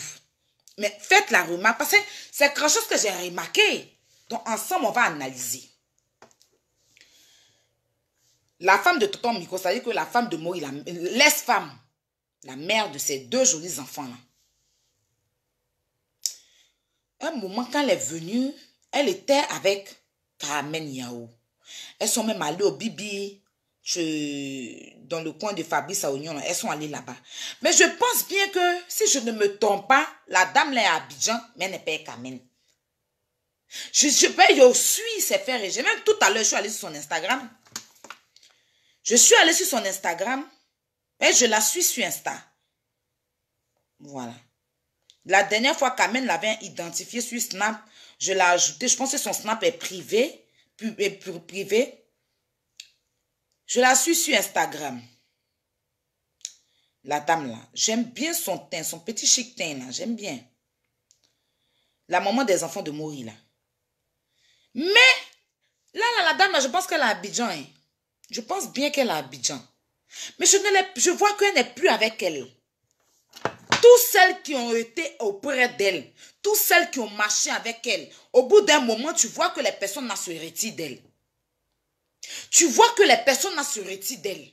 Mais faites la remarque, parce que c'est quelque chose que j'ai remarqué. Donc ensemble, on va analyser. La femme de Toton Miko, c'est-à-dire que la femme de Moïse, l'ex-femme, la mère de ces deux jolis enfants-là, un moment, quand elle est venue, elle était avec Carmen Yao. Elles sont même allées au Bibi, dans le coin de Fabrice à Elles sont allées là-bas. Mais je pense bien que, si je ne me trompe pas, la dame là est à Abidjan, mais elle n'est pas Carmen. Je, je, suis ses fait et j'ai même tout à l'heure, je suis allée sur son Instagram. Je suis allée sur son Instagram et je la suis sur Insta. Voilà. La dernière fois qu'Amen l'avait identifié sur Snap, je l'ai ajouté. Je pense que son Snap est privé. privé. Je la suis sur Instagram. La dame là. J'aime bien son teint, son petit chic teint là. J'aime bien. La maman des enfants de Mori là. Mais, là, là, la dame là, je pense qu'elle a Abidjan. Hein. Je pense bien qu'elle a Abidjan. Mais je ne je vois qu'elle n'est plus avec elle. Toutes celles qui ont été auprès d'elle, toutes celles qui ont marché avec elle, au bout d'un moment, tu vois que les personnes n'ont se retirent d'elle. Tu vois que les personnes n'ont se retirent d'elle.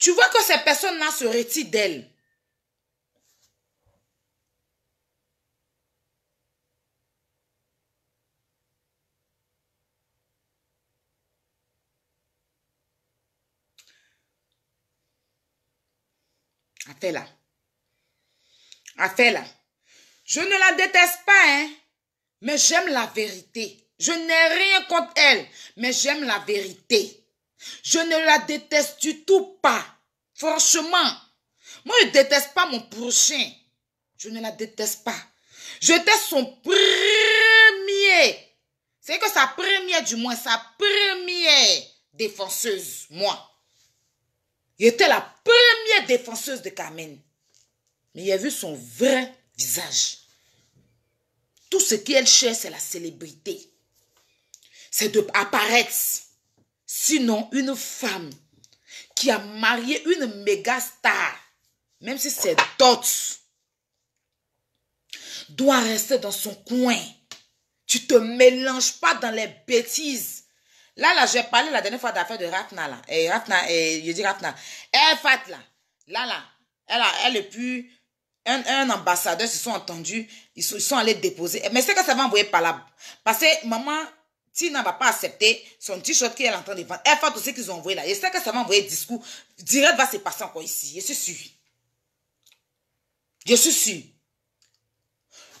Tu vois que ces personnes-là se retirent d'elle. Affaire-là. là Je ne la déteste pas, hein. Mais j'aime la vérité. Je n'ai rien contre elle, mais j'aime la vérité. Je ne la déteste du tout pas. Franchement. Moi, je déteste pas mon prochain. Je ne la déteste pas. Je son premier. C'est que sa première, du moins, sa première défenseuse, moi. Il était la première défenseuse de Carmen. Mais il a vu son vrai visage. Tout ce qu'elle cherche, c'est la célébrité. C'est de apparaître. Sinon, une femme qui a marié une méga star, même si c'est d'autres, doit rester dans son coin. Tu te mélanges pas dans les bêtises Là, là, j'ai parlé la dernière fois d'affaire de Ratna, là. Et Ratna, et je dis Ratna. Elle fat, là. Là, là. Elle, a, elle est plus... Un, un ambassadeur se sont entendus. Ils sont, sont allés déposer. Mais c'est que ça va envoyer par là. Parce que maman Tina va pas accepter son t-shirt qu'elle est en train de vendre. Elle fait aussi qu'ils ont envoyé là. Et c'est que ça va envoyer discours. Direct va se passer encore ici. Je suis sûr. Je suis sûr.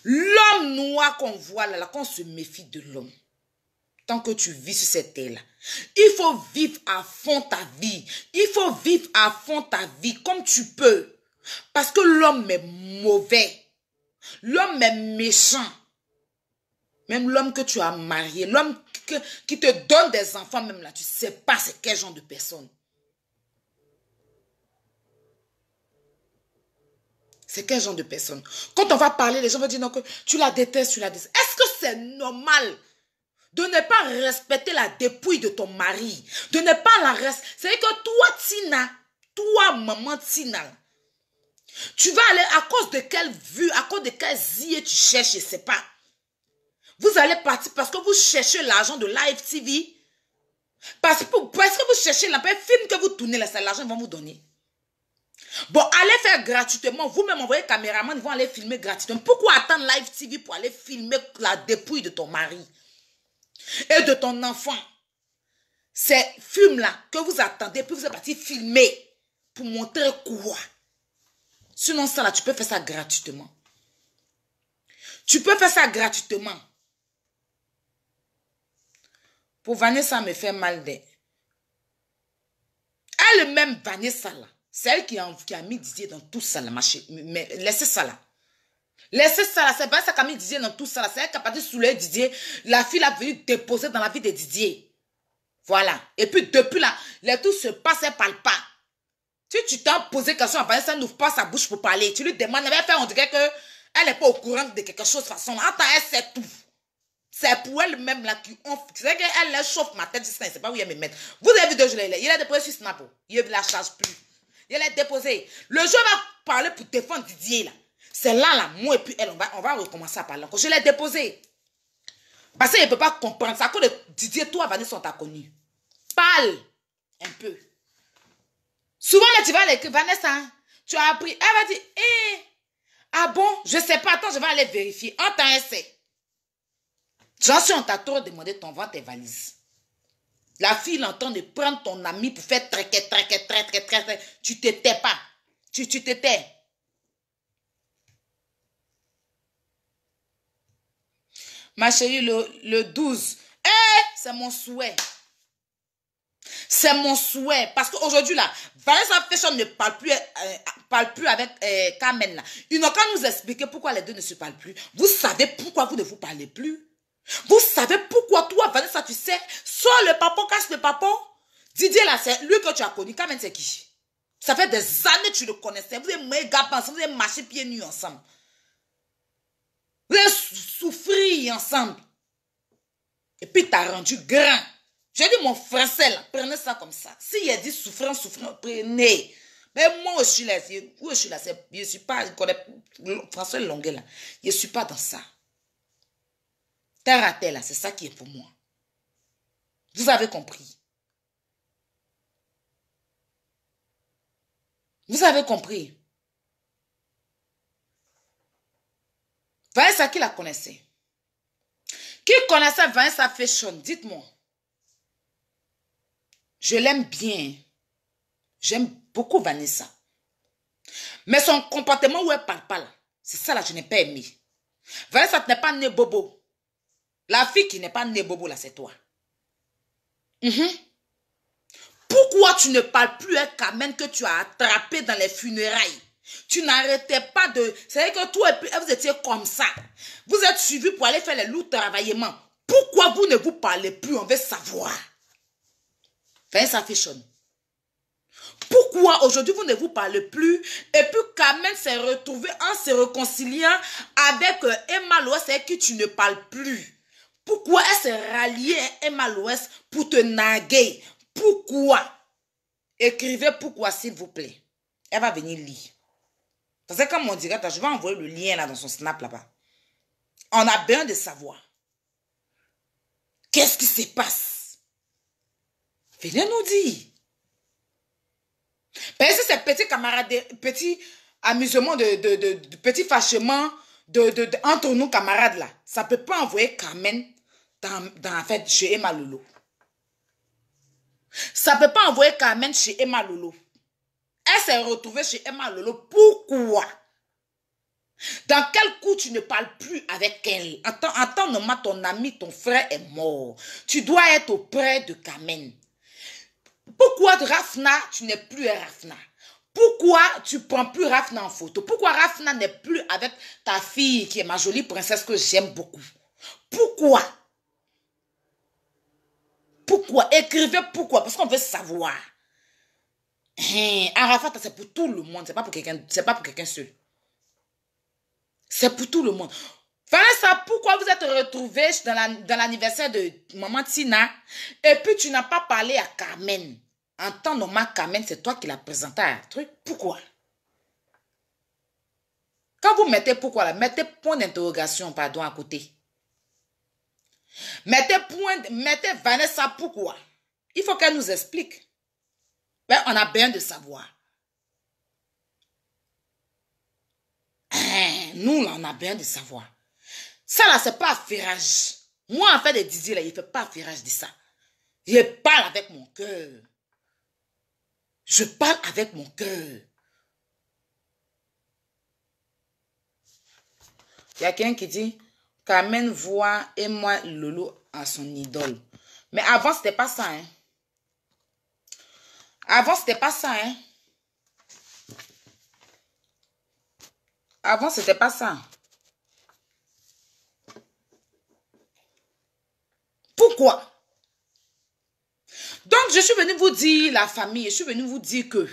L'homme noir qu'on voit là, là qu'on se méfie de l'homme tant que tu vis sur cette terre-là. Il faut vivre à fond ta vie. Il faut vivre à fond ta vie comme tu peux. Parce que l'homme est mauvais. L'homme est méchant. Même l'homme que tu as marié, l'homme qui te donne des enfants, même là, tu ne sais pas c'est quel genre de personne. C'est quel genre de personne Quand on va parler, les gens vont dire non, que tu la détestes, tu la détestes. Est-ce que c'est normal de ne pas respecter la dépouille de ton mari, de ne pas la respecter. C'est que toi, Tina, toi, maman Tina, tu vas aller à cause de quelle vue, à cause de quelle zier tu cherches, je ne sais pas. Vous allez partir parce que vous cherchez l'argent de Live TV. Parce, que vous cherchez la film que vous tournez, l'argent vont vous donner. Bon, allez faire gratuitement. Vous-même, envoyez caméraman, ils vont aller filmer gratuitement. Pourquoi attendre Live TV pour aller filmer la dépouille de ton mari et de ton enfant. Ces films-là que vous attendez, puis vous êtes parti filmer pour montrer quoi. Sinon, ça, là, tu peux faire ça gratuitement. Tu peux faire ça gratuitement. Pour Vanessa me fait mal Elle-même, Vanessa, là, celle qui a, qui a mis Didier dans tout ça, là, ma mais laissez ça là. Laissez ça là, c'est pas ça Camille Didier dans tout ça là. C'est elle qui a parti soulever Didier. La fille l'a venue déposer dans la vie de Didier. Voilà. Et puis depuis là, les tout se passe, elle parle pas. Si tu t'as posé question à ça n'ouvre pas sa bouche pour parler. Tu lui demandes, elle va faire, on dirait qu'elle elle n'est pas au courant de quelque chose de façon. Attends, elle sait tout. C'est pour elle-même là qui ont. C'est qu'elle elle chauffe ma tête je ne sais pas où elle me mettre. Vous avez vu deux jours, il a déposé sur Snapo oh. Il ne la charge plus. Il l'a déposé. Le jeu va parler pour défendre Didier là. C'est là l'amour et puis elle, on va, on va recommencer à parler. Je l'ai déposé. Parce qu'elle ne peut pas comprendre. ça de Didier, toi, Vanessa, on t'a connu. Parle un peu. Souvent, là, tu vas aller Vanessa, hein. tu as appris. Elle va dire, hé, eh, ah bon, je ne sais pas, attends, je vais aller vérifier. On t'a Tu J'en suis on t'a trop demandé ton vent, tes valises. La fille l'entend de prendre ton ami pour faire très, très, très, très. Tu te tais pas. Tu, tu te Ma chérie, le, 12. Eh, c'est mon souhait. C'est mon souhait. Parce qu'aujourd'hui, là, Vanessa ne parle plus, euh, plus avec euh, là. Ils qu'à nous expliquer pourquoi les deux ne se parlent plus. Vous savez pourquoi vous ne vous parlez plus. Vous savez pourquoi toi, Vanessa, tu sais, soit le papa casse le papa? Didier, là, c'est lui que tu as connu. Carmen, c'est qui? Ça fait des années que tu le connaissais. Vous êtes méga pensés, vous avez marché pieds nus ensemble souffrir ensemble. Et puis, tu as rendu grand. J'ai dit, mon français, là, prenez ça comme ça. S'il y a dit souffrant, souffrant, prenez. Mais moi, je suis là. Où je suis là? Je suis pas. Je connais François là. Je suis pas dans ça. T'as à là, c'est ça qui est pour moi. Vous avez compris. Vous avez compris. Vanessa, qui la connaissait Qui connaissait Vanessa Fashion Dites-moi. Je l'aime bien. J'aime beaucoup Vanessa. Mais son comportement où elle parle pas là, c'est ça là je n'ai pas aimé. Vanessa, tu n'es pas née bobo. La fille qui n'est pas née bobo là, c'est toi. Mhm. Pourquoi tu ne parles plus à même que tu as attrapé dans les funérailles tu n'arrêtais pas de... C'est-à-dire que toi, et vous étiez comme ça. Vous êtes suivi pour aller faire les loups travaillement. Pourquoi vous ne vous parlez plus On veut savoir. Fais Pourquoi aujourd'hui vous ne vous parlez plus Et puis Kamen s'est retrouvé en se réconciliant avec euh, Emma Loès avec qui tu ne parles plus. Pourquoi elle s'est ralliée à Emma Loès pour te nager? Pourquoi Écrivez pourquoi s'il vous plaît. Elle va venir lire. C'est comme mon directeur, je vais envoyer le lien là dans son snap là-bas. On a besoin de savoir. Qu'est-ce qui se passe? Venez nous dire. Parce ben, que ces petit camarades, de, de, de, petits fâchements de, de, entre nous camarades là, ça ne peut pas envoyer Carmen dans, dans fête chez Emma Lolo. Ça ne peut pas envoyer Carmen chez Emma Lolo. Elle s'est retrouvée chez Emma Lolo. Pourquoi Dans quel coup tu ne parles plus avec elle Attends, attends, Noma, ton ami, ton frère est mort. Tu dois être auprès de Kamen. Pourquoi Rafna, tu n'es plus Rafna pourquoi tu prends plus Rafna en photo Pourquoi Rafna n'est plus avec ta fille qui est ma jolie princesse que j'aime beaucoup Pourquoi Pourquoi Écrivez pourquoi Parce qu'on veut savoir. Arafat, hein, c'est pour tout le monde. C'est pas pour quelqu'un, c'est pas pour quelqu'un seul. C'est pour tout le monde. Vanessa, pourquoi vous êtes retrouvés dans l'anniversaire de maman Tina et puis tu n'as pas parlé à Carmen? En temps normal, Carmen, c'est toi qui l'as présenté à un truc. Pourquoi? Quand vous mettez pourquoi là, mettez point d'interrogation, pardon, à côté. Mettez point, mettez Vanessa pourquoi. Il faut qu'elle nous explique. Ben, on a bien de savoir. Hein, nous, là, on a bien de savoir. Ça, là, c'est pas ferrage. Moi, en fait, de Didier, là, il fait pas ferrage de ça. Je parle avec mon cœur. Je parle avec mon cœur. Il y a quelqu'un qui dit, Carmen voit et moi Lolo à son idole. Mais avant, c'était pas ça, hein. Avant, c'était pas ça, hein. Avant, c'était pas ça. Pourquoi? Donc, je suis venu vous dire, la famille, je suis venu vous dire que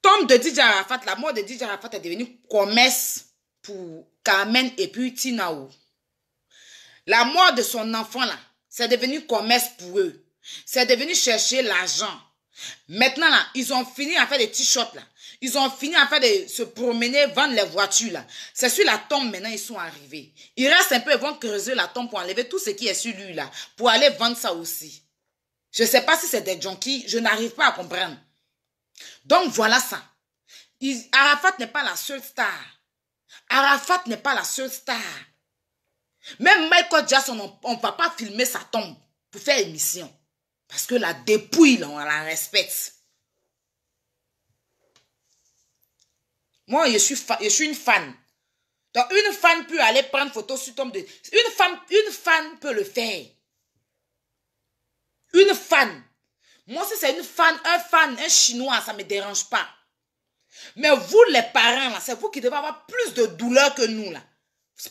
tombe de DJ la mort de Didier Arafat est devenue commerce pour Carmen et puis Tinao. La mort de son enfant, là, c'est devenu commerce pour eux. C'est devenu chercher l'argent. Maintenant, là, ils ont fini à faire des t-shirts, là. Ils ont fini à faire se promener, vendre les voitures, là. C'est sur la tombe, maintenant, ils sont arrivés. Ils restent un peu, ils vont creuser la tombe pour enlever tout ce qui est sur lui, là. Pour aller vendre ça aussi. Je ne sais pas si c'est des junkies. Je n'arrive pas à comprendre. Donc, voilà ça. Arafat n'est pas la seule star. Arafat n'est pas la seule star. Même Michael Jackson, on ne va pas filmer sa tombe pour faire émission. Parce que la dépouille, on la respecte. Moi, je suis, je suis une fan. Donc, une fan peut aller prendre photo sur tombe de... Une femme, une fan peut le faire. Une fan. Moi, si c'est une fan, un fan, un chinois, ça ne me dérange pas. Mais vous, les parents, là, c'est vous qui devez avoir plus de douleur que nous, là.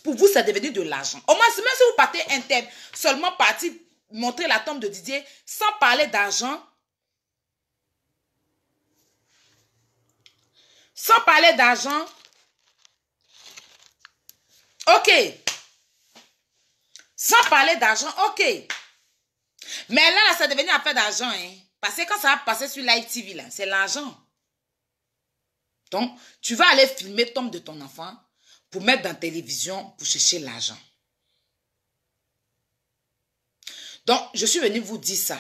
Pour vous, ça devenu de l'argent. Au moins, même si vous partez interne, seulement partir montrer la tombe de Didier sans parler d'argent. Sans parler d'argent. OK. Sans parler d'argent, OK. Mais là, là ça devenu affaire d'argent. Hein? Parce que quand ça va passer sur Live TV, là, c'est l'argent. Donc, tu vas aller filmer tombe de ton enfant pour mettre dans la télévision pour chercher l'argent. Donc, je suis venu vous dire ça.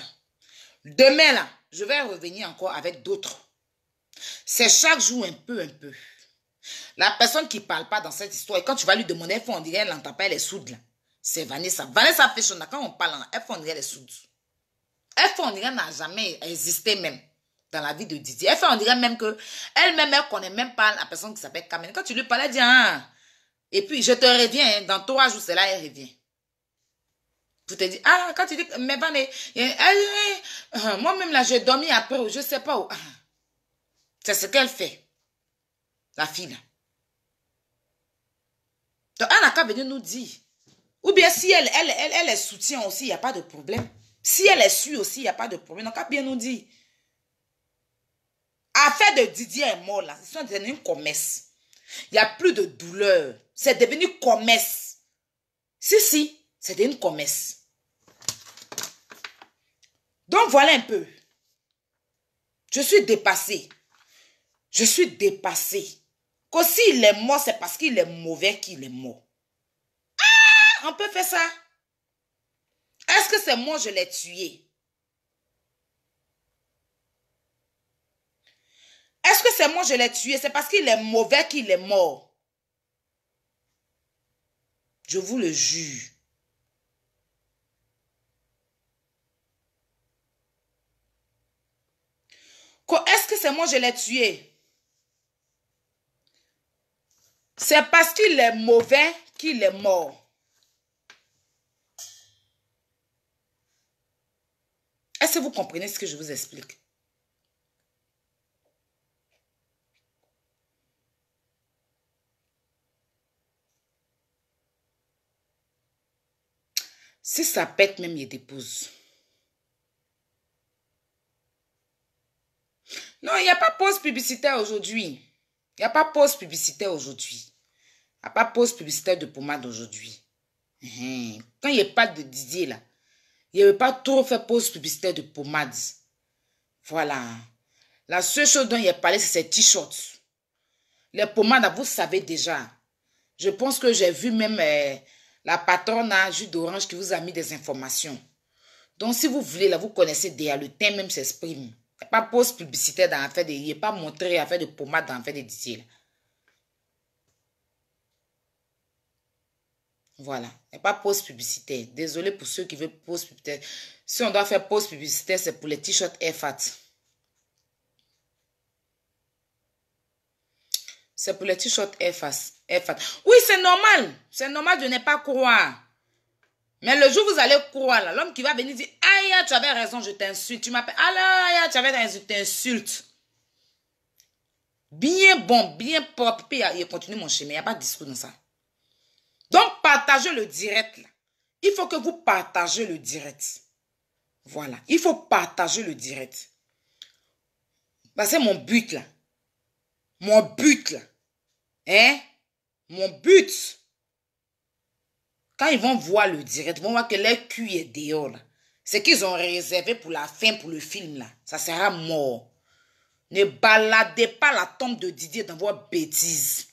Demain, là, je vais revenir encore avec d'autres. C'est chaque jour un peu, un peu. La personne qui parle pas dans cette histoire, quand tu vas lui demander, elle on dirait, elle pas, elle est soude, C'est Vanessa. Vanessa là, quand on parle, elle les elle est soude. Elle n'a jamais existé même dans la vie de Didier. Elle on dirait même que elle-même, elle connaît même pas la personne qui s'appelle Kamen. Quand tu lui parles, elle dit, ah. Et puis, je te reviens, hein. dans trois jours, c'est là, elle revient. Vous te dites, ah, quand tu dis, mais eh, eh, eh, moi-même là, j'ai dormi après, ou je sais pas où. Ah. C'est ce qu'elle fait, la fille Donc, elle n'a qu'à venir nous dire. Ou bien si elle, elle, elle, elle soutient aussi, il n'y a pas de problème. Si elle est suit aussi, il n'y a pas de problème. Donc, elle bien nous dire. fait de Didier est mort là. C'est devenu commerce. Il n'y a plus de douleur. C'est devenu commerce. Si, si, c'est devenu commerce. Donc voilà un peu. Je suis dépassée. Je suis dépassée. Qu'aussi il est mort, c'est parce qu'il est mauvais qu'il est mort. Ah, on peut faire ça. Est-ce que c'est moi, je l'ai tué? Est-ce que c'est moi, je l'ai tué? C'est parce qu'il est mauvais qu'il est mort. Je vous le jure. Est-ce que c'est moi je l'ai tué? C'est parce qu'il est mauvais qu'il est mort. Est-ce que vous comprenez ce que je vous explique? Si ça pète, même, il dépose. Non, il n'y a pas pause publicitaire aujourd'hui. Il n'y a pas pause publicitaire aujourd'hui. Il n'y a pas pause publicitaire de pommade aujourd'hui. Hein. Quand il n'y a pas de Didier là, il n'y avait pas trop fait pause publicitaire de pommade. Voilà. La seule chose dont il a parlé, c'est ses t-shirts. Les pommades, vous savez déjà. Je pense que j'ai vu même eh, la patronne à jus d'orange qui vous a mis des informations. Donc, si vous voulez, là, vous connaissez déjà le thème même s'exprime. Pas post publicitaire dans l'affaire de est pas montrer affaire de pommade dans l'affaire de Didier. Voilà. Et pas post publicitaire. Désolé pour ceux qui veulent pause publicitaire. Si on doit faire post publicitaire, c'est pour les t-shirts Fat. C'est pour les t-shirts Fat. Oui, c'est normal. C'est normal de ne pas croire. Mais le jour où vous allez croire, là, l'homme qui va venir dire, aïe, tu avais raison, je t'insulte. Tu m'appelles, aïe, tu avais raison, je t'insulte. Bien bon, bien propre, puis il continue mon chemin. Il n'y a pas de discours dans ça. Donc, partagez le direct, là. Il faut que vous partagez le direct. Voilà. Il faut partager le direct. Bah, c'est mon but, là. Mon but, là. Hein? Mon but. Quand ils vont voir le direct, ils vont voir que leur cul est dehors. Ce qu'ils ont réservé pour la fin, pour le film, là, ça sera mort. Ne baladez pas la tombe de Didier dans vos bêtises.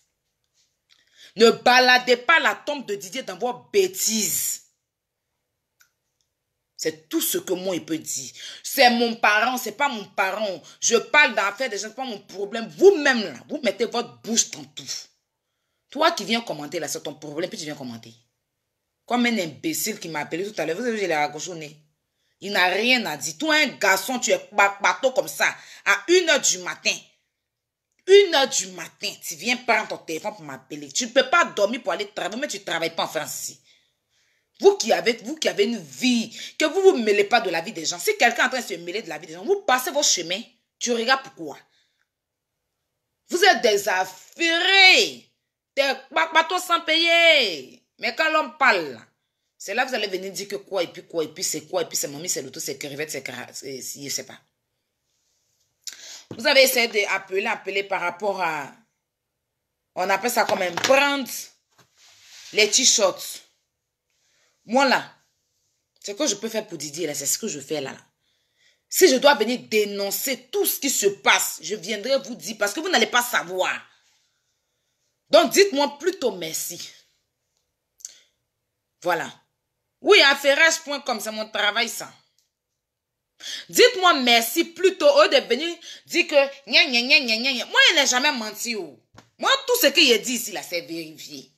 Ne baladez pas la tombe de Didier dans vos bêtises. C'est tout ce que moi, il peut dire. C'est mon parent, c'est pas mon parent. Je parle d'affaires des gens, pas mon problème. Vous-même, là, vous mettez votre bouche dans tout. Toi qui viens commenter, là, c'est ton problème, puis tu viens commenter. Comme un imbécile qui m'a appelé tout à l'heure. Vous savez, je l'ai nez. Il n'a rien à dire. Toi, un garçon, tu es bateau comme ça. À 1h du matin. 1h du matin, tu viens prendre ton téléphone pour m'appeler. Tu ne peux pas dormir pour aller travailler, mais tu ne travailles pas en France Vous qui, avez, vous qui avez une vie, que vous ne vous mêlez pas de la vie des gens. Si quelqu'un est en train de se mêler de la vie des gens, vous passez vos chemins, tu regardes pourquoi. Vous êtes des T'es Des bateaux sans payer. Mais quand l'homme parle, c'est là que vous allez venir dire que quoi, et puis quoi, et puis c'est quoi, et puis c'est mamie, c'est l'auto, c'est c'est je ne sais pas. Vous avez essayé d'appeler, appeler par rapport à... On appelle ça quand même prendre Les t-shirts. Moi, là, ce que je peux faire pour Didier, là, c'est ce que je fais là. Si je dois venir dénoncer tout ce qui se passe, je viendrai vous dire parce que vous n'allez pas savoir. Donc dites-moi plutôt merci. Voilà. Oui, à c'est mon travail ça. Dites-moi merci plutôt au de venir dire que Moi, il n'a jamais menti. Oh. Moi, tout ce que j'ai dit ici, là, c'est vérifié.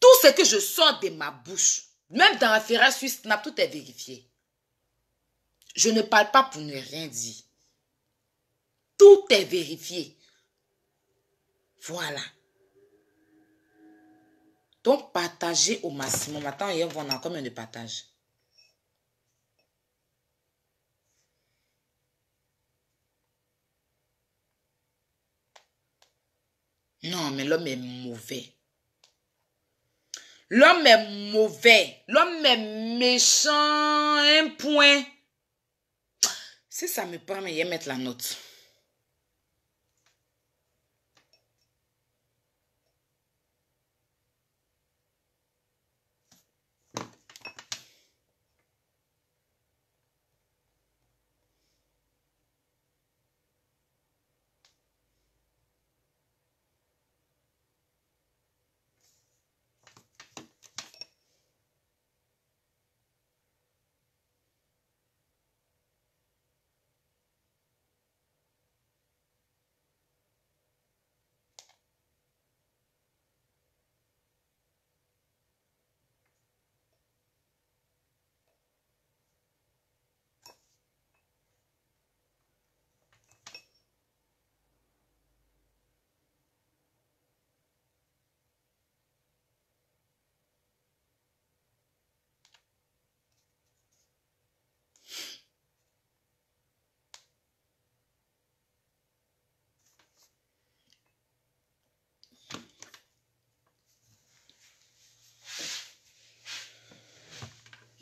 Tout ce que je sors de ma bouche, même dans suisse sur Snap, tout est vérifié. Je ne parle pas pour ne rien dire. Tout est vérifié. Voilà. Donc, partagez au maximum. Attends, hier, on a combien de partage. Non, mais l'homme est mauvais. L'homme est mauvais. L'homme est méchant. Un point. Si ça me permet, je vais mettre la note.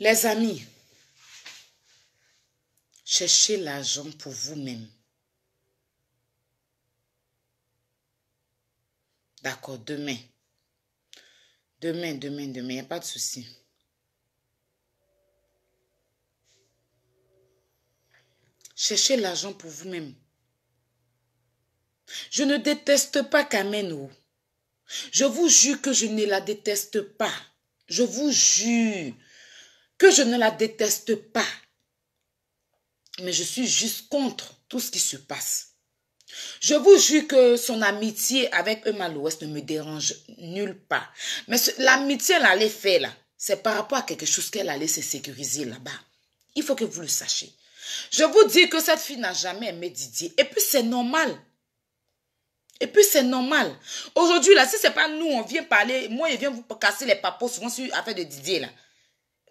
Les amis, cherchez l'argent pour vous-même. D'accord, demain. Demain, demain, demain, il n'y a pas de souci. Cherchez l'argent pour vous-même. Je ne déteste pas Kameno. Je vous jure que je ne la déteste pas. Je vous jure que je ne la déteste pas, mais je suis juste contre tout ce qui se passe. Je vous jure que son amitié avec Emma l'Ouest ne me dérange nulle part. Mais l'amitié, elle allait faire là. C'est par rapport à quelque chose qu'elle allait se sécuriser là-bas. Il faut que vous le sachiez. Je vous dis que cette fille n'a jamais aimé Didier. Et puis c'est normal. Et puis c'est normal. Aujourd'hui là, si c'est pas nous, on vient parler. Moi, je viens vous casser les papos souvent sur affaire de Didier là.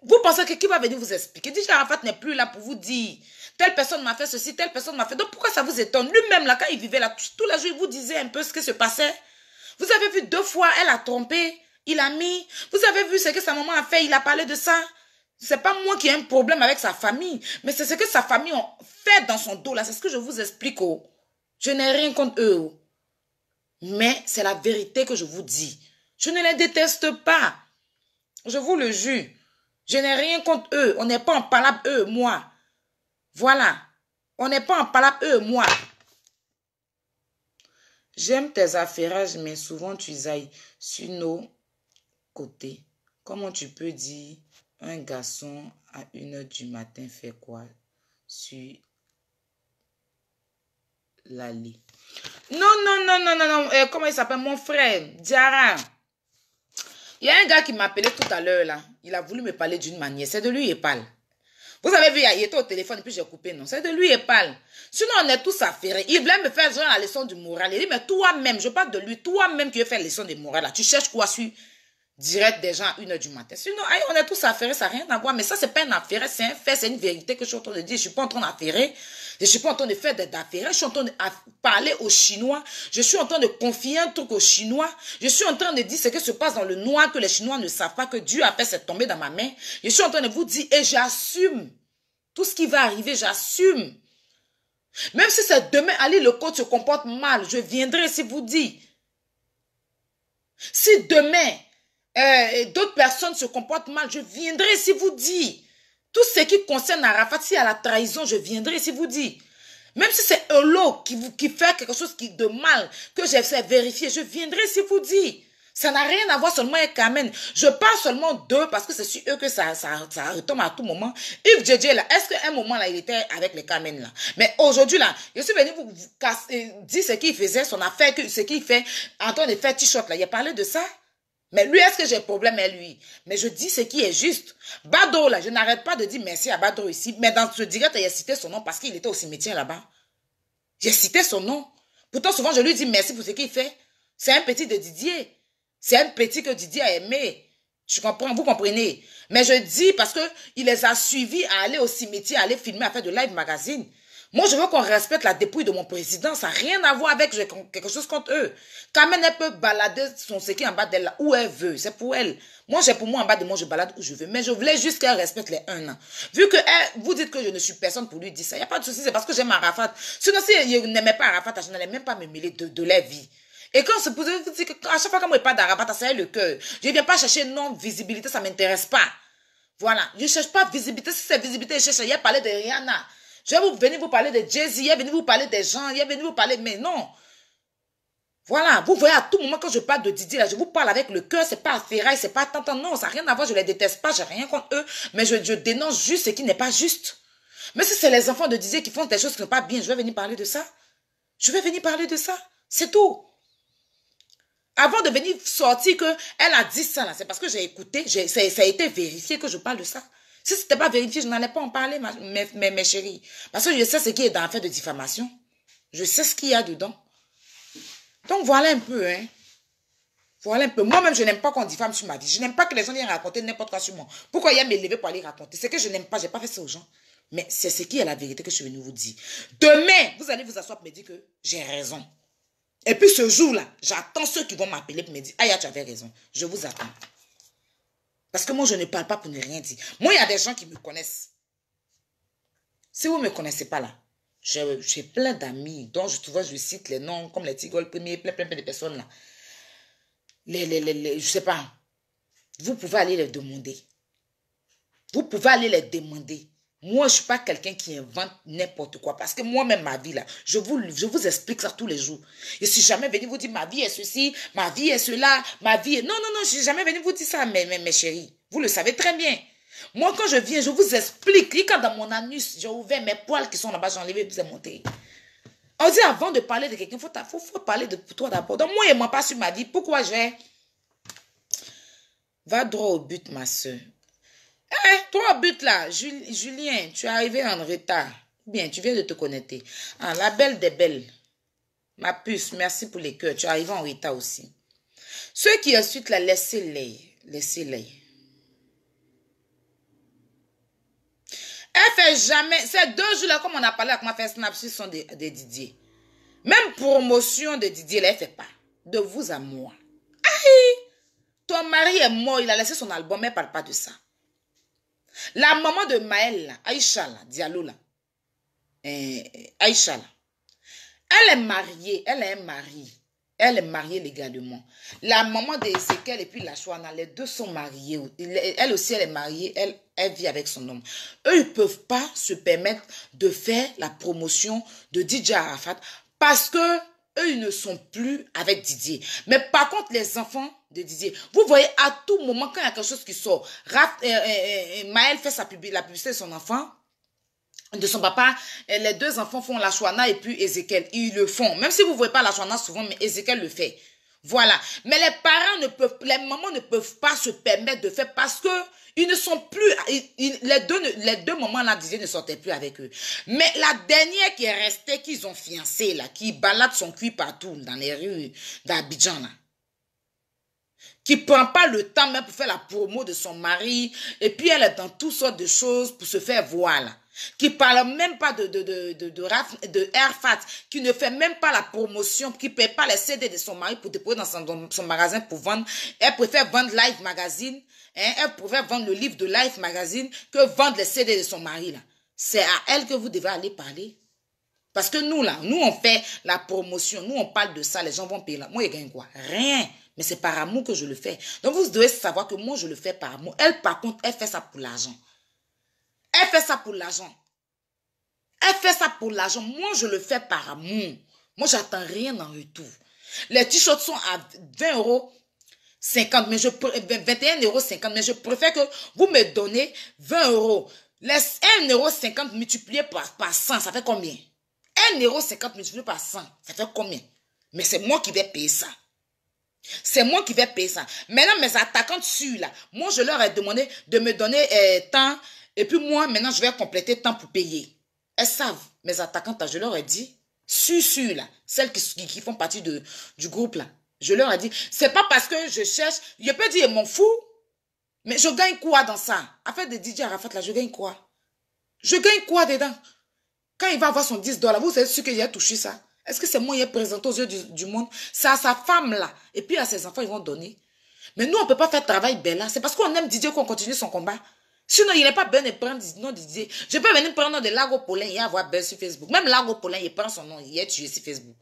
Vous pensez que qui va venir vous expliquer Déjà, Arafat n'est plus là pour vous dire telle personne m'a fait ceci, telle personne m'a fait. Donc pourquoi ça vous étonne Lui-même, là, quand il vivait là, tout la journée, il vous disait un peu ce qui se passait. Vous avez vu deux fois, elle a trompé, il a mis. Vous avez vu ce que sa maman a fait, il a parlé de ça. C'est pas moi qui ai un problème avec sa famille, mais c'est ce que sa famille a fait dans son dos là. C'est ce que je vous explique. Oh. Je n'ai rien contre eux. Oh. Mais c'est la vérité que je vous dis. Je ne les déteste pas. Je vous le jure. Je n'ai rien contre eux. On n'est pas en palabre, eux, moi. Voilà. On n'est pas en palabre, eux, moi. J'aime tes affaires, mais souvent tu ailles sur nos côtés. Comment tu peux dire un garçon à une heure du matin fait quoi sur l'allée Non, non, non, non, non, non. Eh, comment il s'appelle Mon frère, Diara. Il y a un gars qui m'appelait tout à l'heure là. Il a voulu me parler d'une manière. C'est de lui il parle. Vous avez vu, il était au téléphone, puis j'ai coupé. Non, c'est de lui il parle. Sinon, on est tous affairés. Il voulait me faire genre la leçon du moral. Il dit, mais toi-même, je parle de lui, toi-même qui veux faire la leçon du moral. Tu cherches quoi sur direct des gens à 1h du matin. Sinon, on est tous affaires, ça n'a rien à voir. Mais ça, c'est pas un affaire, c'est un fait, c'est une vérité que je suis en train de dire. Je suis pas en train d'affairer. Je suis pas en train de faire des affaires. Je suis en train de parler aux Chinois. Je suis en train de confier un truc aux Chinois. Je suis en train de dire ce que se passe dans le noir que les Chinois ne savent pas, que Dieu a fait, se tomber dans ma main. Je suis en train de vous dire, et j'assume. Tout ce qui va arriver, j'assume. Même si c'est demain, allez, le code se comporte mal, je viendrai si vous dit. Si demain, eh, d'autres personnes se comportent mal, je viendrai si vous dit. Tout ce qui concerne Arafat, si à la trahison, je viendrai si vous dit. Même si c'est Elo qui, qui fait quelque chose qui, de mal, que j'essaie de vérifier, je viendrai si vous dit. Ça n'a rien à voir seulement avec Kamen Je parle seulement d'eux parce que c'est sur eux que ça, ça, ça, retombe à tout moment. Yves Djedje, là, est-ce qu'à un moment, là, il était avec les Kamen, là? Mais aujourd'hui, là, je suis venu vous, dire ce qu'il faisait, son affaire, que, ce qu'il fait, en train de faire t-shirt, là. Il a parlé de ça? Mais lui, est-ce que j'ai problème avec lui Mais je dis ce qui est juste. Bado, là, je n'arrête pas de dire merci à Bado ici. Mais dans ce direct, a cité son nom parce qu'il était au cimetière là-bas. J'ai cité son nom. Pourtant, souvent, je lui dis merci pour ce qu'il fait. C'est un petit de Didier. C'est un petit que Didier a aimé. Je comprends, vous comprenez. Mais je dis parce que il les a suivis à aller au cimetière, à aller filmer, à faire de live magazine. Moi, je veux qu'on respecte la dépouille de mon président. Ça n'a rien à voir avec quelque chose contre eux. Quand elle peut balader son séquin en bas d'elle où elle veut. C'est pour elle. Moi, j'ai pour moi en bas de moi, je balade où je veux. Mais je voulais juste qu'elle respecte les un Vu que elle, vous dites que je ne suis personne pour lui dire ça, il n'y a pas de souci. C'est parce que j'aime Arafat. Sinon, si je n'aimais pas Arafat, je n'allais même pas me mêler de, la vie. Et quand se pose, dire que qu'à chaque fois qu'on me parle d'Arafat, ça a le cœur. Je ne viens pas chercher non-visibilité, ça ne m'intéresse pas. Voilà. Je ne cherche pas visibilité. Si c'est visibilité, je cherche. Hier, parler de Rihanna. Je vais vous, venir vous parler de Jay-Z, il est venu vous parler des gens, il est venu vous parler, mais non. Voilà, vous voyez à tout moment quand je parle de Didier, là, je vous parle avec le cœur, c'est pas ferraille, c'est pas tant, non, ça n'a rien à voir, je les déteste pas, j'ai rien contre eux, mais je, dénonce juste ce qui n'est pas juste. Mais si c'est les enfants de Didier qui font des choses qui ne sont pas bien, je vais venir parler de ça. Je vais venir parler de ça. C'est tout. Avant de venir sortir qu'elle a dit ça, là, c'est parce que j'ai écouté, ça a été vérifié que je parle de ça. Si ce n'était pas vérifié, je n'allais pas en parler, mes, chéris. Parce que je sais ce qui est dans l'affaire de diffamation. Je sais ce qu'il y a dedans. Donc voilà un peu, hein. Voilà un peu. Moi-même, je n'aime pas qu'on diffame sur ma vie. Je n'aime pas que les gens viennent raconter n'importe quoi sur moi. Pourquoi il y a mes pour aller raconter C'est que je n'aime pas, je n'ai pas fait ça aux gens. Mais c'est ce qui est la vérité que je suis venue vous dire. Demain, vous allez vous asseoir pour me dire que j'ai raison. Et puis ce jour-là, j'attends ceux qui vont m'appeler pour me dire, ah, tu avais raison. Je vous attends. Parce que moi, je ne parle pas pour ne rien dire. Moi, il y a des gens qui me connaissent. Si vous ne me connaissez pas là, j'ai plein d'amis dont je, vois, je cite les noms, comme les Tigol Premier, plein, plein, plein de personnes là. Les, les, les, les, je sais pas. Vous pouvez aller les demander. Vous pouvez aller les demander. Moi, je suis pas quelqu'un qui invente n'importe quoi. Parce que moi-même, ma vie, là, je vous, je vous explique ça tous les jours. Je suis jamais venu vous dire ma vie est ceci, ma vie est cela, ma vie est... Non, non, non, je suis jamais venu vous dire ça, mes, mes, chéris. Vous le savez très bien. Moi, quand je viens, je vous explique. quand dans mon anus, j'ai ouvert mes poils qui sont là-bas, j'ai enlevé, vous ai monté. On dit avant de parler de quelqu'un, il faut, faut, parler de toi d'abord. Donc, moi, et moi, pas sur ma vie. Pourquoi j'ai... Va droit au but, ma soeur. Eh, toi, but là, Julien, tu es arrivé en retard. Bien, tu viens de te connecter. Ah, la belle des belles. Ma puce, merci pour les cœurs. Tu es arrivé en retard aussi. Ceux qui ensuite la laissez-les. Laissez-les. Elle fait jamais. Ces deux jours-là, comme on a parlé avec ma fait Snap, ce sont des, Didier. Même promotion de Didier, elle ne fait pas. De vous à moi. Aïe! Ton mari est mort, il a laissé son album, Mais ne parle pas de ça. La maman de Maël, Aïcha, Diallo, euh, Aïcha, elle est mariée, elle est mariée. Elle est mariée légalement. La maman d'Ezekiel et puis la Chouana, les deux sont mariés. Elle aussi, elle est mariée. Elle, elle vit avec son homme. Eux, ils ne peuvent pas se permettre de faire la promotion de DJ Arafat parce que eux, ils ne sont plus avec Didier. Mais par contre, les enfants de Didier, vous voyez, à tout moment, quand il y a quelque chose qui sort, euh, euh, euh, Maël fait sa la publicité de son enfant, de son papa, les deux enfants font la chouana et puis Ezekiel Ils le font. Même si vous ne voyez pas la chouana souvent, mais Ezekiel le fait. Voilà. Mais les parents ne peuvent, les mamans ne peuvent pas se permettre de faire parce que ils ne sont plus, les deux, les deux moments là, ne sortaient plus avec eux. Mais la dernière qui est restée, qu'ils ont fiancée là, qui balade son cuir partout dans les rues d'Abidjan là, qui prend pas le temps même pour faire la promo de son mari, et puis elle est dans toutes sortes de choses pour se faire voir là qui parle même pas de de de de Airfat, qui ne fait même pas la promotion, qui paie pas les CD de son mari pour déposer dans dans son magasin pour vendre. Elle préfère vendre Live Magazine Hein, elle pouvait vendre le livre de Life Magazine que vendre les CD de son mari, là. C'est à elle que vous devez aller parler. Parce que nous, là, nous, on fait la promotion, nous, on parle de ça, les gens vont payer là. Moi, je gagne quoi Rien. Mais c'est par amour que je le fais. Donc, vous devez savoir que moi, je le fais par amour. Elle, par contre, elle fait ça pour l'argent. Elle fait ça pour l'argent. Elle fait ça pour l'argent. Moi, je le fais par amour. Moi, j'attends rien en retour. Les t-shirts sont à 20 euros. 50, mais je, euros mais je préfère que vous me donnez 20 euros. laisse 1,50 euro multiplié par, 100, ça fait combien 1,50 euro multiplié par 100, ça fait combien Mais c'est moi qui vais payer ça. C'est moi qui vais payer ça. Maintenant, mes attaquantes sur là, moi, je leur ai demandé de me donner euh, tant. Et puis moi, maintenant, je vais compléter tant pour payer. Elles savent, mes attaquantes, je leur ai dit, sur, sur là, celles qui, qui font partie de, du groupe là, je leur ai dit, c'est pas parce que je cherche, je peux dire, m'en fous, mais je gagne quoi dans ça Affaire de DJ Arafat, là, je gagne quoi Je gagne quoi dedans Quand il va avoir son 10 dollars, vous êtes sûr que a touché ça Est-ce que c'est moi qui ai présenté aux yeux du, monde C'est à sa femme, là. Et puis à ses enfants, ils vont donner. Mais nous, on ne peut pas faire travail Bella. C'est parce qu'on aime Didier qu'on continue son combat. Sinon, il n'est pas bien de prendre nom de Didier. Je peux venir prendre le nom de Lago Paulin et avoir Ben sur Facebook. Même Lago Paulin, il prend son nom, il est tué sur Facebook.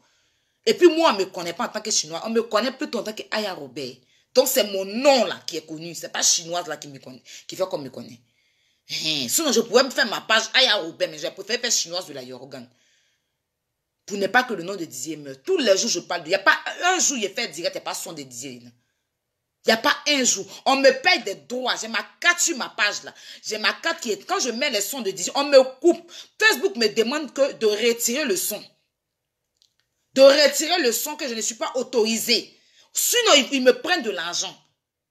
Et puis moi, on ne me connaît pas en tant que chinois, on me connaît plutôt en tant qu'Aya Robert. Donc c'est mon nom là qui est connu, c'est pas chinoise là qui me connaît, qui fait qu'on me connaît. Hein, sinon, je pourrais me faire ma page Aya Robert, mais je préfère faire chinoise de la Yorogan. Pour ne pas que le nom de Dizier meure. Tous les jours, je parle Il n'y a pas un jour, est fait direct, il n'y a pas son de Dizier. Il n'y a pas un jour. On me paye des droits. J'ai ma carte sur ma page là. J'ai ma carte qui est. Quand je mets les sons de Dizier, on me coupe. Facebook me demande que de retirer le son de retirer le son que je ne suis pas autorisé. Sinon, ils, me prennent de l'argent.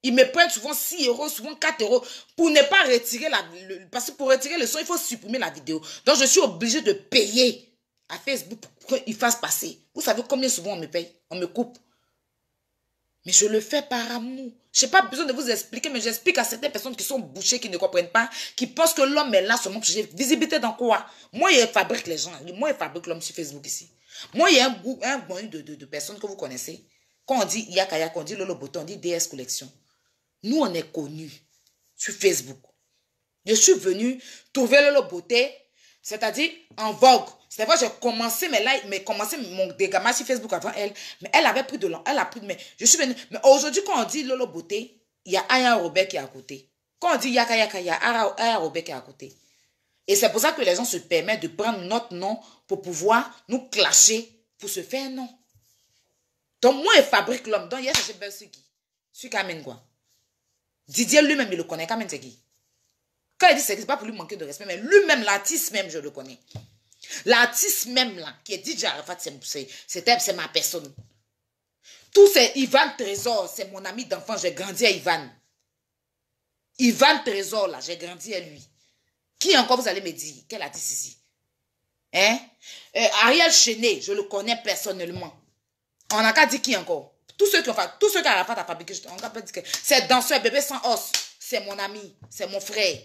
Ils me prennent souvent 6 euros, souvent 4 euros pour ne pas retirer la... Le, parce que pour retirer le son, il faut supprimer la vidéo. Donc, je suis obligé de payer à Facebook pour qu'il fasse passer. Vous savez combien souvent on me paye On me coupe. Mais je le fais par amour. Je n'ai pas besoin de vous expliquer, mais j'explique à certaines personnes qui sont bouchées, qui ne comprennent pas, qui pensent que l'homme est là seulement que j'ai visibilité dans quoi Moi, je fabrique les gens. Moi, je fabrique l'homme sur Facebook ici. Moi, il y a un, un bon de, de, de, personnes que vous connaissez. Quand on dit Yakaya, quand on dit Lolo beauté on dit DS Collection. Nous, on est connus sur Facebook. Je suis venu trouver Lolo Beauté, c'est-à-dire en vogue. C'est-à-dire j'ai commencé mes lives, mais commencé mon dégagement sur Facebook avant elle. Mais elle avait pris de l'an, elle a pris Mais je suis venu... Mais aujourd'hui, quand on dit Lolo Beauté, il y a Aya Robert qui est à côté. Quand on dit Yakaya, il y a Aya Robert qui est à côté. Et c'est pour ça que les gens se permettent de prendre notre nom pour pouvoir nous clasher pour se faire un nom. Donc moi, je fabrique l'homme. Donc, il y a ce qui Suis Kamen quoi. Didier lui-même, il le connaît. Kamen c'est qui Quand il dit c'est c'est pas pour lui manquer de respect, mais lui-même, l'artiste même, je le connais. L'artiste même là, qui est Didier Arafat, c'est ma personne. Tout c'est Ivan Trésor, c'est mon ami d'enfant, j'ai grandi à Ivan. Ivan Trésor là, j'ai grandi à lui. Qui encore vous allez me dire Quelle dit ceci Hein euh, Ariel Chenet, je le connais personnellement. On n'a qu'à dire qui encore Tous ceux qui ont fait, tous ceux qui ont fait à fabrique, on n'a qu'à dire que c'est danseur bébé sans os. C'est mon ami, c'est mon frère.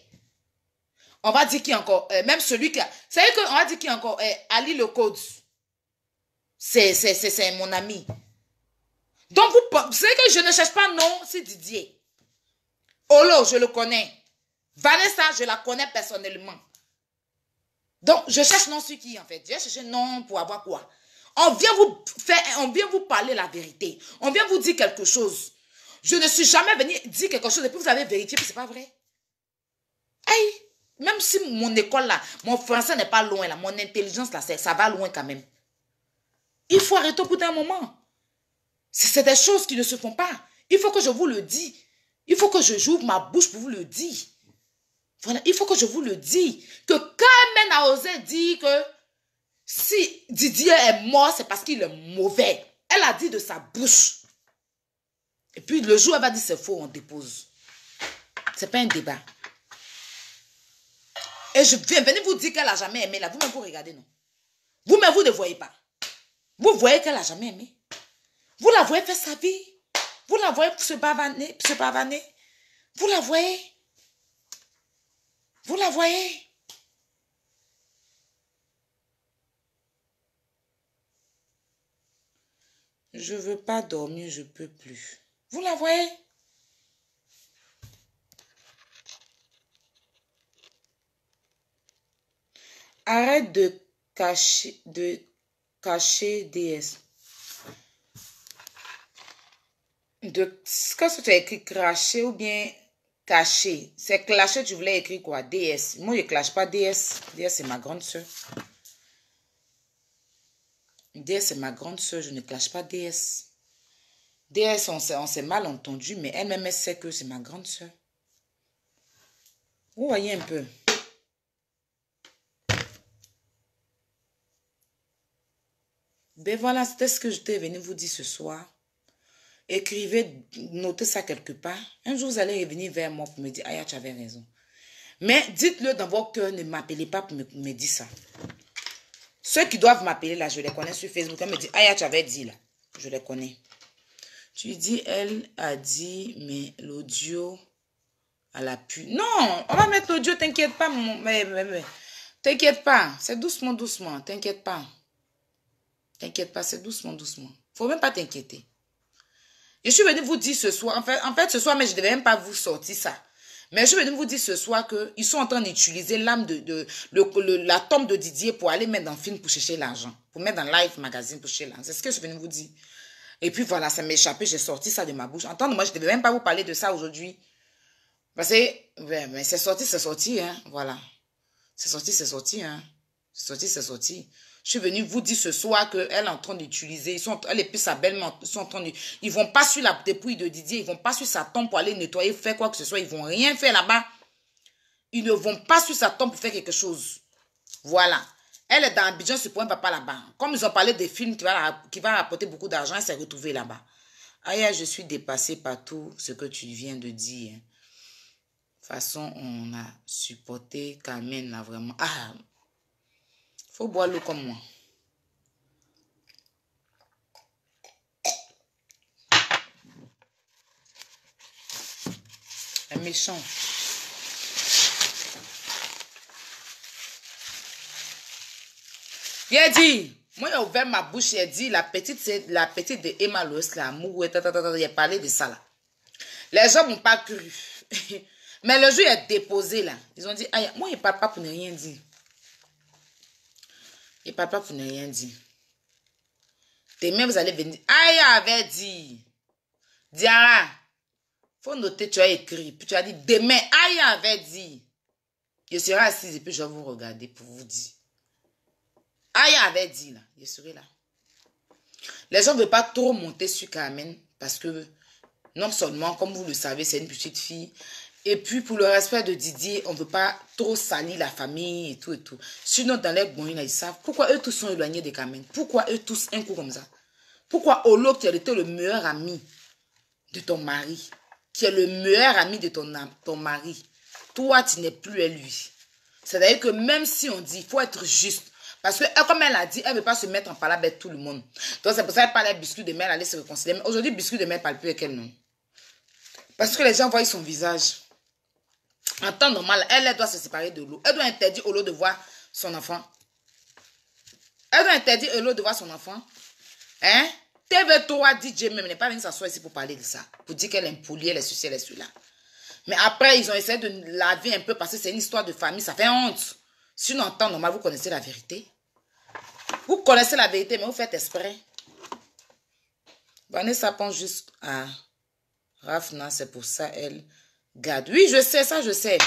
On va dire qui encore euh, Même celui qui a... Vous savez qu'on va dire qui encore euh, Ali Le C'est mon ami. Donc, vous, savez que je ne cherche pas non, c'est Didier. Olo, je le connais. Vanessa, je la connais personnellement. Donc, je cherche non sur qui, en fait. Je cherche non pour avoir quoi. On vient vous faire, on vient vous parler la vérité. On vient vous dire quelque chose. Je ne suis jamais venu dire quelque chose et puis vous avez vérifié, puis c'est pas vrai. Aïe! Même si mon école là, mon français n'est pas loin là, mon intelligence là, ça va loin quand même. Il faut arrêter au bout d'un moment. C'est des choses qui ne se font pas. Il faut que je vous le dise. Il faut que je j'ouvre ma bouche pour vous le dire il faut que je vous le dise. Que Carmen a osé dire que si Didier est mort, c'est parce qu'il est mauvais. Elle a dit de sa bouche. Et puis le jour, elle va dire c'est faux, on dépose. n'est pas un débat. Et je viens venez vous dire qu'elle a jamais aimé là. Vous-même, vous regardez, non? Vous-même, vous ne voyez pas. Vous voyez qu'elle a jamais aimé. Vous la voyez faire sa vie. Vous la voyez se bavaner. se bavaner. Vous la voyez. Vous la voyez Je ne veux pas dormir, je ne peux plus. Vous la voyez Arrête de cacher, de cacher DS. De, ce que tu as écrit cracher ou bien caché. C'est clashé, tu voulais écrire quoi DS. Moi, je ne clash pas DS. DS, c'est ma grande soeur. DS, c'est ma grande soeur. Je ne clash pas DS. DS, on s'est mal entendu, mais elle-même, sait que c'est ma grande soeur. Vous voyez un peu. Ben voilà, c'était ce que je t'ai venu vous dire ce soir écrivez, notez ça quelque part. Un jour, vous allez revenir vers moi pour me dire, Aya, tu avais raison. Mais dites-le dans vos cœurs, ne m'appelez pas pour me, me, dire ça. Ceux qui doivent m'appeler, là, je les connais sur Facebook. Elle me dit, Aya, tu avais dit, là. Je les connais. Tu dis, elle a dit, mais l'audio elle la pu... Non, on va mettre l'audio, t'inquiète pas. Mon... mais, mais. T'inquiète pas, c'est doucement, doucement. T'inquiète pas. T'inquiète pas, c'est doucement, doucement. Faut même pas t'inquiéter. Je suis venue vous dire ce soir, en fait, en fait ce soir, mais je ne devais même pas vous sortir ça. Mais je suis venue vous dire ce soir qu'ils sont en train d'utiliser l'âme de, de, la tombe de Didier pour aller mettre dans le film pour chercher l'argent. Pour mettre dans Live Magazine pour chercher l'argent. C'est ce que je suis venue vous dire. Et puis voilà, ça m'est échappé, j'ai sorti ça de ma bouche. Entendez-moi, je ne devais même pas vous parler de ça aujourd'hui. Parce que, mais c'est sorti, c'est sorti, hein. Voilà. C'est sorti, c'est sorti, hein. C'est sorti, c'est sorti. Je suis venue vous dire ce soir qu'elle est en train d'utiliser. sont, elle et puis sa belle sont en train de, Ils vont pas sur la dépouille de Didier. Ils vont pas sur sa tombe pour aller nettoyer, faire quoi que ce soit. Ils vont rien faire là-bas. Ils ne vont pas sur sa tombe pour faire quelque chose. Voilà. Elle est dans Abidjan, ce point papa là-bas. Comme ils ont parlé des films qui va, apporter beaucoup d'argent, elle s'est retrouvée là-bas. aïe je suis dépassée par tout ce que tu viens de dire. De toute façon, on a supporté Carmen là vraiment. Ah, faut boire l'eau comme moi. Un méchant. a dit. Moi, j'ai ouvert ma bouche, il a dit, la petite, la petite de Emma Louis, l'amour, il a parlé de ça, là. Les gens m'ont pas cru. Mais le jeu est déposé, là. Ils ont dit, ah, moi, il parle pas pour ne rien dire. Et papa, vous n'avez rien dit. Demain, vous allez venir. Aïe avait dit. Diara, faut noter, tu as écrit. Puis tu as dit, demain, Aïe avait dit. Je serai assise et puis je vais vous regarder pour vous dire. Aïe avait dit, là. Je serai là. Les gens ne veulent pas trop monter sur Carmen parce que, non seulement, comme vous le savez, c'est une petite fille. Et puis, pour le respect de Didier, on ne veut pas trop salir la famille et tout et tout. Sinon, dans les bons, ils savent pourquoi eux tous sont éloignés des Kamens. Pourquoi eux tous un coup comme ça Pourquoi Olo, qui a été le meilleur ami de ton mari, qui est le meilleur ami de ton, ton mari, toi, tu n'es plus à lui. C'est-à-dire que même si on dit, il faut être juste. Parce que, comme elle a dit, elle ne veut pas se mettre en palabre avec tout le monde. Donc, c'est pour ça qu'elle parlait biscuit de mer, elle allait se réconcilier. Mais aujourd'hui, biscuit de mer ne parle plus avec elle, non. Parce que les gens voient son visage. En temps normal, elle, doit se séparer de l'eau. Elle doit interdire l'eau de voir son enfant. Elle doit interdire l'eau de voir son enfant. Hein? TV3 DJ même n'est pas venu s'asseoir ici pour parler de ça. Pour dire qu'elle est impolie, elle est ceci, elle est Mais après, ils ont essayé de laver un peu parce que c'est une histoire de famille. Ça fait honte. Si on entend normal, vous connaissez la vérité. Vous connaissez la vérité, mais vous faites exprès. Vanessa pense juste à Rafna, c'est pour ça, elle. Oui, je sais, ça je sais.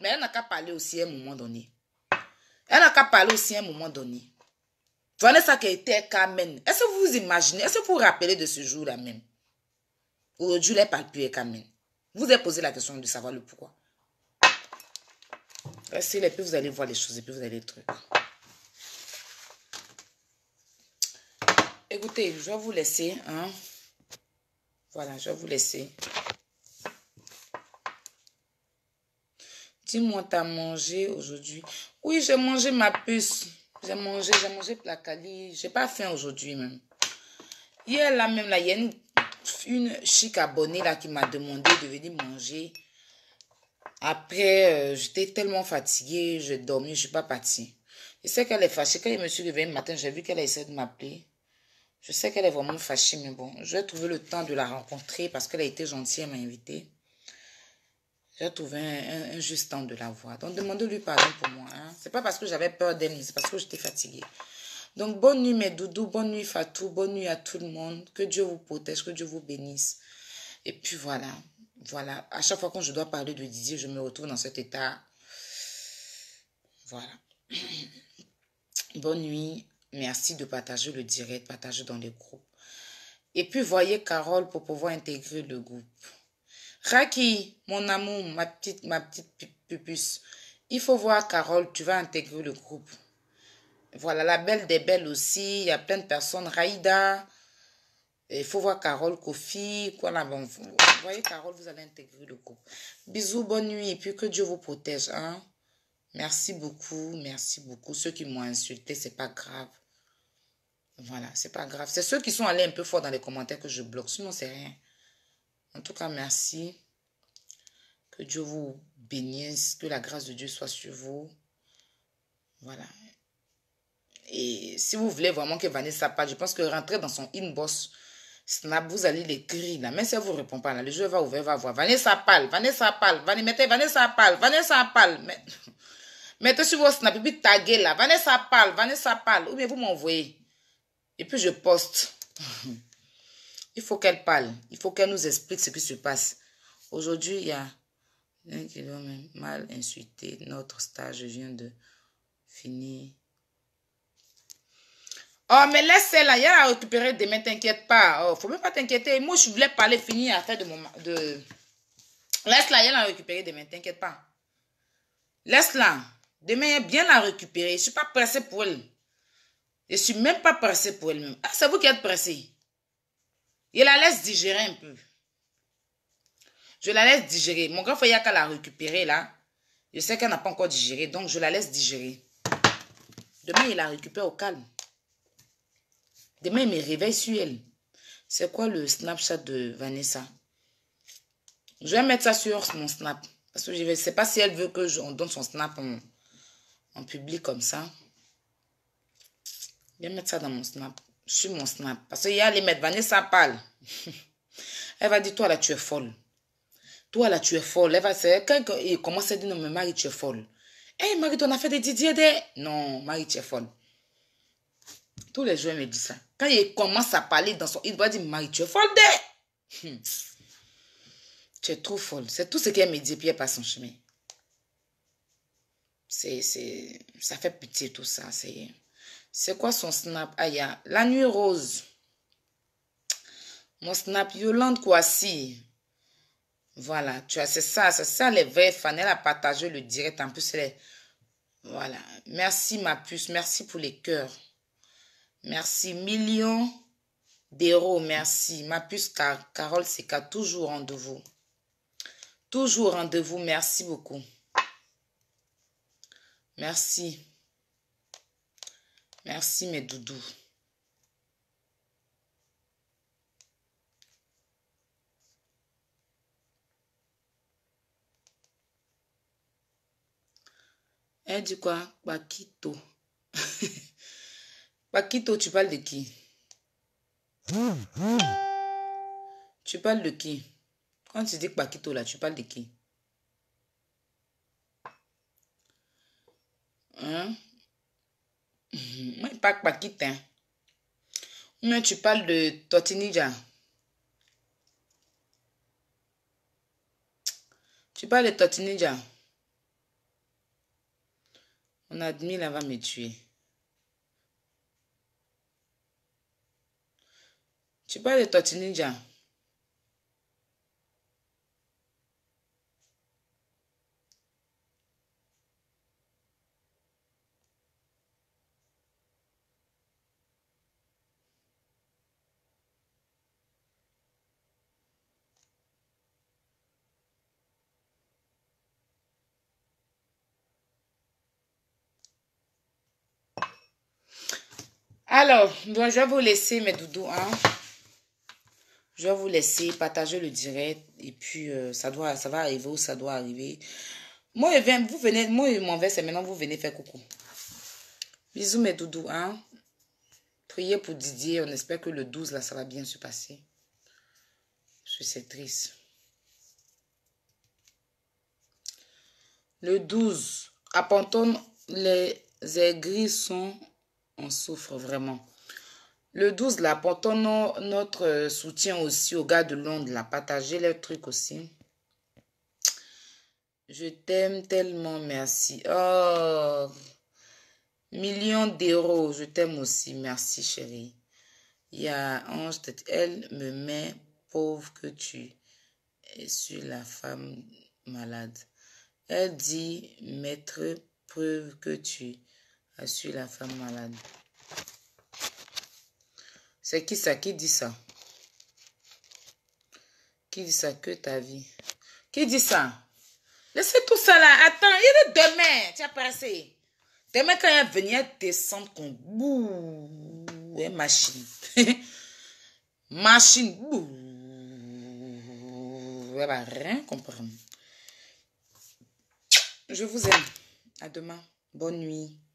Mais elle n'a qu'à parler aussi à un moment donné. Elle n'a qu'à parler aussi à un moment donné. ça qui était Kamen. Est-ce que vous vous imaginez, est-ce que vous vous rappelez de ce jour-là même Aujourd'hui, elle parle plus Vous avez posé la question de savoir le pourquoi. Restez là, puis vous allez voir les choses et puis vous allez les trucs. Écoutez, je vais vous laisser. Hein. Voilà, je vais vous laisser. Dis-moi, t'as mangé aujourd'hui Oui, j'ai mangé ma puce. J'ai mangé, j'ai mangé placali. J'ai pas faim aujourd'hui même. Hier, là même, là, il y a une, chic abonnée là, qui m'a demandé de venir manger. Après, euh, j'étais tellement fatiguée, j'ai dormi, je suis pas partie. Je sais qu'elle est fâchée. Quand je me suis réveillée le matin, j'ai vu qu'elle a essayé de m'appeler. Je sais qu'elle est vraiment fâchée, mais bon, je vais trouver le temps de la rencontrer parce qu'elle a été gentille à m'inviter. J'ai trouvé un, juste temps de la voir. Donc, demandez-lui pardon pour moi. Ce hein. C'est pas parce que j'avais peur d'elle, c'est parce que j'étais fatiguée. Donc, bonne nuit, mes doudous. Bonne nuit, Fatou. Bonne nuit à tout le monde. Que Dieu vous protège, que Dieu vous bénisse. Et puis, voilà. Voilà. À chaque fois que je dois parler de Didier, je me retrouve dans cet état. Voilà. bonne nuit. Merci de partager le direct, partager dans les groupes. Et puis, voyez Carole pour pouvoir intégrer le groupe. Raki, mon amour, ma petite, ma petite pupus, il faut voir Carole, tu vas intégrer le groupe. Voilà, la belle des belles aussi, il y a plein de personnes. Raïda, il faut voir Carole, Kofi, quoi là vous voyez Carole, vous allez intégrer le groupe. Bisous, bonne nuit, et puis que Dieu vous protège. Hein? Merci beaucoup, merci beaucoup. Ceux qui m'ont insulté, c'est pas grave. Voilà, c'est pas grave. C'est ceux qui sont allés un peu fort dans les commentaires que je bloque, sinon c'est rien. En tout cas, merci. Que Dieu vous bénisse, que la grâce de Dieu soit sur vous. Voilà. Et si vous voulez vraiment que Vanessa parle, je pense que rentrer dans son inbox Snap, vous allez l'écrire Mais si elle ne vous répond pas là, le jeu va ouvrir, va voir. Vanessa parle, Vanessa parle, Vanessa mettez Vanessa parle, Vanessa parle. mettez sur vos Snap et puis taguez là. Vanessa parle, Vanessa parle. Ou bien vous m'envoyez. Et puis je poste. Il faut qu'elle parle. Il faut qu'elle nous explique ce qui se passe. Aujourd'hui, il y a un qui doit mal insulté. Notre stage vient de finir. Oh, mais laisse la il y a récupérer demain, t'inquiète pas. Oh, faut même pas t'inquiéter. Moi, je voulais parler, finir faire de Laisse-la, il y a demain, t'inquiète pas. Laisse-la. Demain, bien la récupérer. Je suis pas pressée pour elle. Je suis même pas pressée pour elle-même. Ah, c'est vous qui êtes pressé. Je la laisse digérer un peu. Je la laisse digérer. Mon grand a qu'à la récupérer là. Je sais qu'elle n'a pas encore digéré, donc je la laisse digérer. Demain, il la récupère au calme. Demain, il me réveille sur elle. C'est quoi le Snapchat de Vanessa Je vais mettre ça sur mon Snap. Parce que je ne sais pas si elle veut que je, donne son Snap en, en public comme ça. Je vais mettre ça dans mon Snap sur mon snap. Parce qu'il y a les mettre Vanessa parle. elle va dire, toi là, tu es folle. Toi là, tu es folle. Elle va dire Quand il commence à dire, non, mais Marie, tu es folle. Hé, hey, Marie, on a fait des Didier des... Non, Marie, tu es folle. Tous les jours, elle me dit ça. Quand il commence à parler dans son... Il doit dire, Marie, tu es folle des... Hmm. Tu es trop folle. C'est tout ce qu'elle me dit, puis elle passe son chemin. C'est... Ça fait pitié tout ça, c'est... C'est quoi son snap Aya ah, La nuit rose. Mon snap Yolande Kwasi. Voilà, tu as c'est ça, c'est ça les vrais fans. Elle a partagé le direct en plus. Voilà. Merci ma puce, merci pour les cœurs. Merci millions d'euros, merci. Ma puce car Carole Seca, toujours rendez-vous. Toujours rendez-vous, merci beaucoup. Merci. Merci mes doudous. Elle dit quoi Bakito. Bakito, tu parles de qui Tu parles de qui Quand tu dis Bakito, là, tu parles de qui Hein Hum, moi, pas pas quitte. Mais tu parles de ninja. Tu parles de Tortinija. On admis, là va me tuer. Tu parles de ninja. Alors, je vais vous laisser mes doudous. Hein. Je vais vous laisser partager le direct. Et puis, euh, ça, doit, ça va arriver ou ça doit arriver. Moi, je viens, vous venez, moi, m'en vais, c'est maintenant, vous venez faire coucou. Bisous, mes doudous. Hein. Priez pour Didier. On espère que le 12, là, ça va bien se passer. Je suis triste. Le 12, à Pantone, les aigris sont on souffre vraiment. Le 12, la portons notre euh, soutien aussi au gars de Londres, la Partagez les trucs aussi. Je t'aime tellement, merci. Oh, millions d'euros, je t'aime aussi, merci chérie. Il y a Ange, elle me met pauvre que tu es sur la femme malade. Elle dit, maître, preuve que tu suis la femme malade. C'est qui ça Qui dit ça Qui dit ça Que ta vie Qui dit ça Laissez tout ça là. Attends, il est demain. Tu as passé. Demain, quand elle venir descendre, qu'on bouh, hein, machine. machine, bouh. Elle va rien comprendre. Je vous aime. À demain. Bonne nuit.